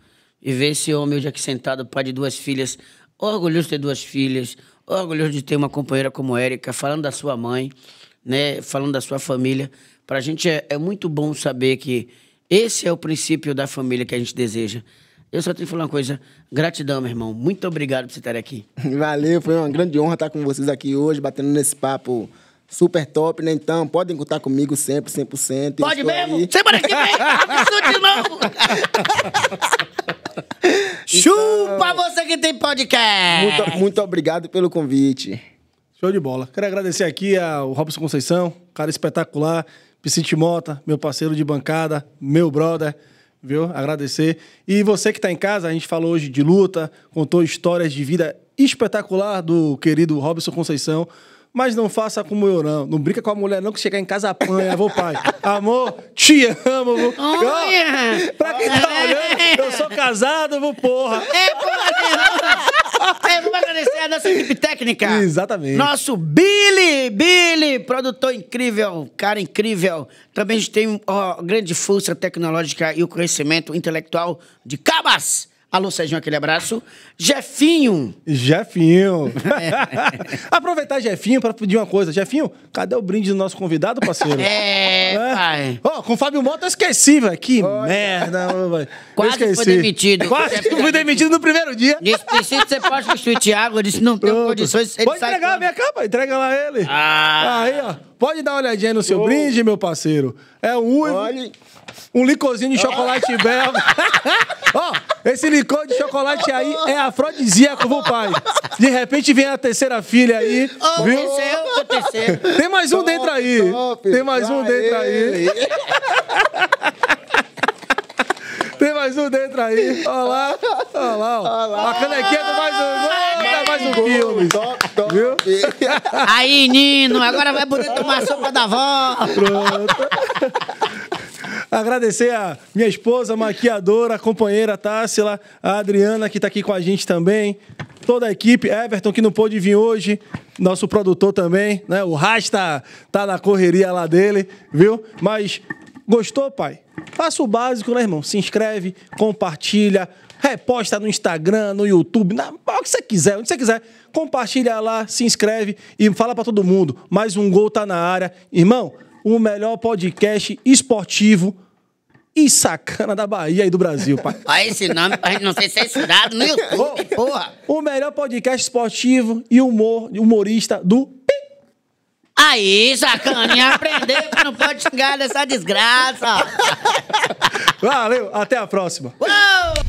E ver esse homem hoje aqui sentado, pai de duas filhas, orgulhoso de ter duas filhas, orgulhoso de ter uma companheira como Érica, falando da sua mãe, né, falando da sua família. Para a gente é, é muito bom saber que esse é o princípio da família que a gente deseja. Eu só tenho que falar uma coisa. Gratidão, meu irmão. Muito obrigado por você estar aqui. Valeu, foi uma grande honra estar com vocês aqui hoje, batendo nesse papo super top, né? Então, podem contar comigo sempre, 100%. Pode mesmo? Aí. Semana que vem! Isso de novo! Então, Chupa você que tem podcast! Muito, muito obrigado pelo convite. Show de bola. Quero agradecer aqui ao Robson Conceição, cara espetacular, Piscite Mota, meu parceiro de bancada, meu brother viu? Agradecer. E você que está em casa, a gente falou hoje de luta, contou histórias de vida espetacular do querido Robson Conceição. Mas não faça como eu, não. Não brinca com a mulher, não, que chegar em casa apanha, vou, pai. Amor, te amo, vou. Olha! pra quem tá é. olhando, eu sou casado, vou, porra. É, porra! Né? é, vamos agradecer a nossa equipe técnica. Exatamente. Nosso Billy, Billy, produtor incrível, cara incrível. Também a gente tem uma grande força tecnológica e o conhecimento intelectual de Cabas. Alô, Serginho, aquele abraço. Jefinho! Jefinho! É. Aproveitar Jefinho para pedir uma coisa. Jefinho, cadê o brinde do nosso convidado, parceiro? É, pai. Ó, oh, com o Fábio Mota eu esqueci, velho. Que Olha. merda. Quase que foi demitido. Quase que fui demitido no primeiro dia. Disse, preciso que você pode substituir o Thiago. Eu disse, não tenho Pronto. condições. Ele Pode sai entregar quando... a minha capa, entrega lá ele. Ah. Aí, ó. Pode dar uma olhadinha no seu oh. brinde, meu parceiro. É o único. Olha. Um licorzinho de chocolate belga. Ó, esse licor de chocolate aí é afrodisíaco, viu, pai? De repente vem a terceira filha aí, viu? Terceiro, aconteceu. Tem mais um dentro aí. top. Tem mais um dentro aí. Tem mais um dentro aí. Olha lá. Olha lá. ó. A canequinha do mais um. Mais um filme. Top, top. Viu? Aí, Nino, agora vai poder tomar sopa da avó. Pronto. Agradecer a minha esposa, maquiadora, companheira Tássila, a Adriana, que está aqui com a gente também, toda a equipe, Everton, que não pôde vir hoje, nosso produtor também, né? O Rasta tá na correria lá dele, viu? Mas gostou, pai? Faça o básico, né, irmão? Se inscreve, compartilha, reposta no Instagram, no YouTube, na o que você quiser, onde você quiser. Compartilha lá, se inscreve e fala para todo mundo. Mais um gol tá na área. Irmão, o melhor podcast esportivo e sacana da Bahia e do Brasil, pai. Olha esse nome pra gente não é censurado no YouTube, oh, porra. O melhor podcast esportivo e humor, humorista do Aí, sacaninha, aprendeu que não pode xingar dessa desgraça. Valeu, até a próxima. Uou!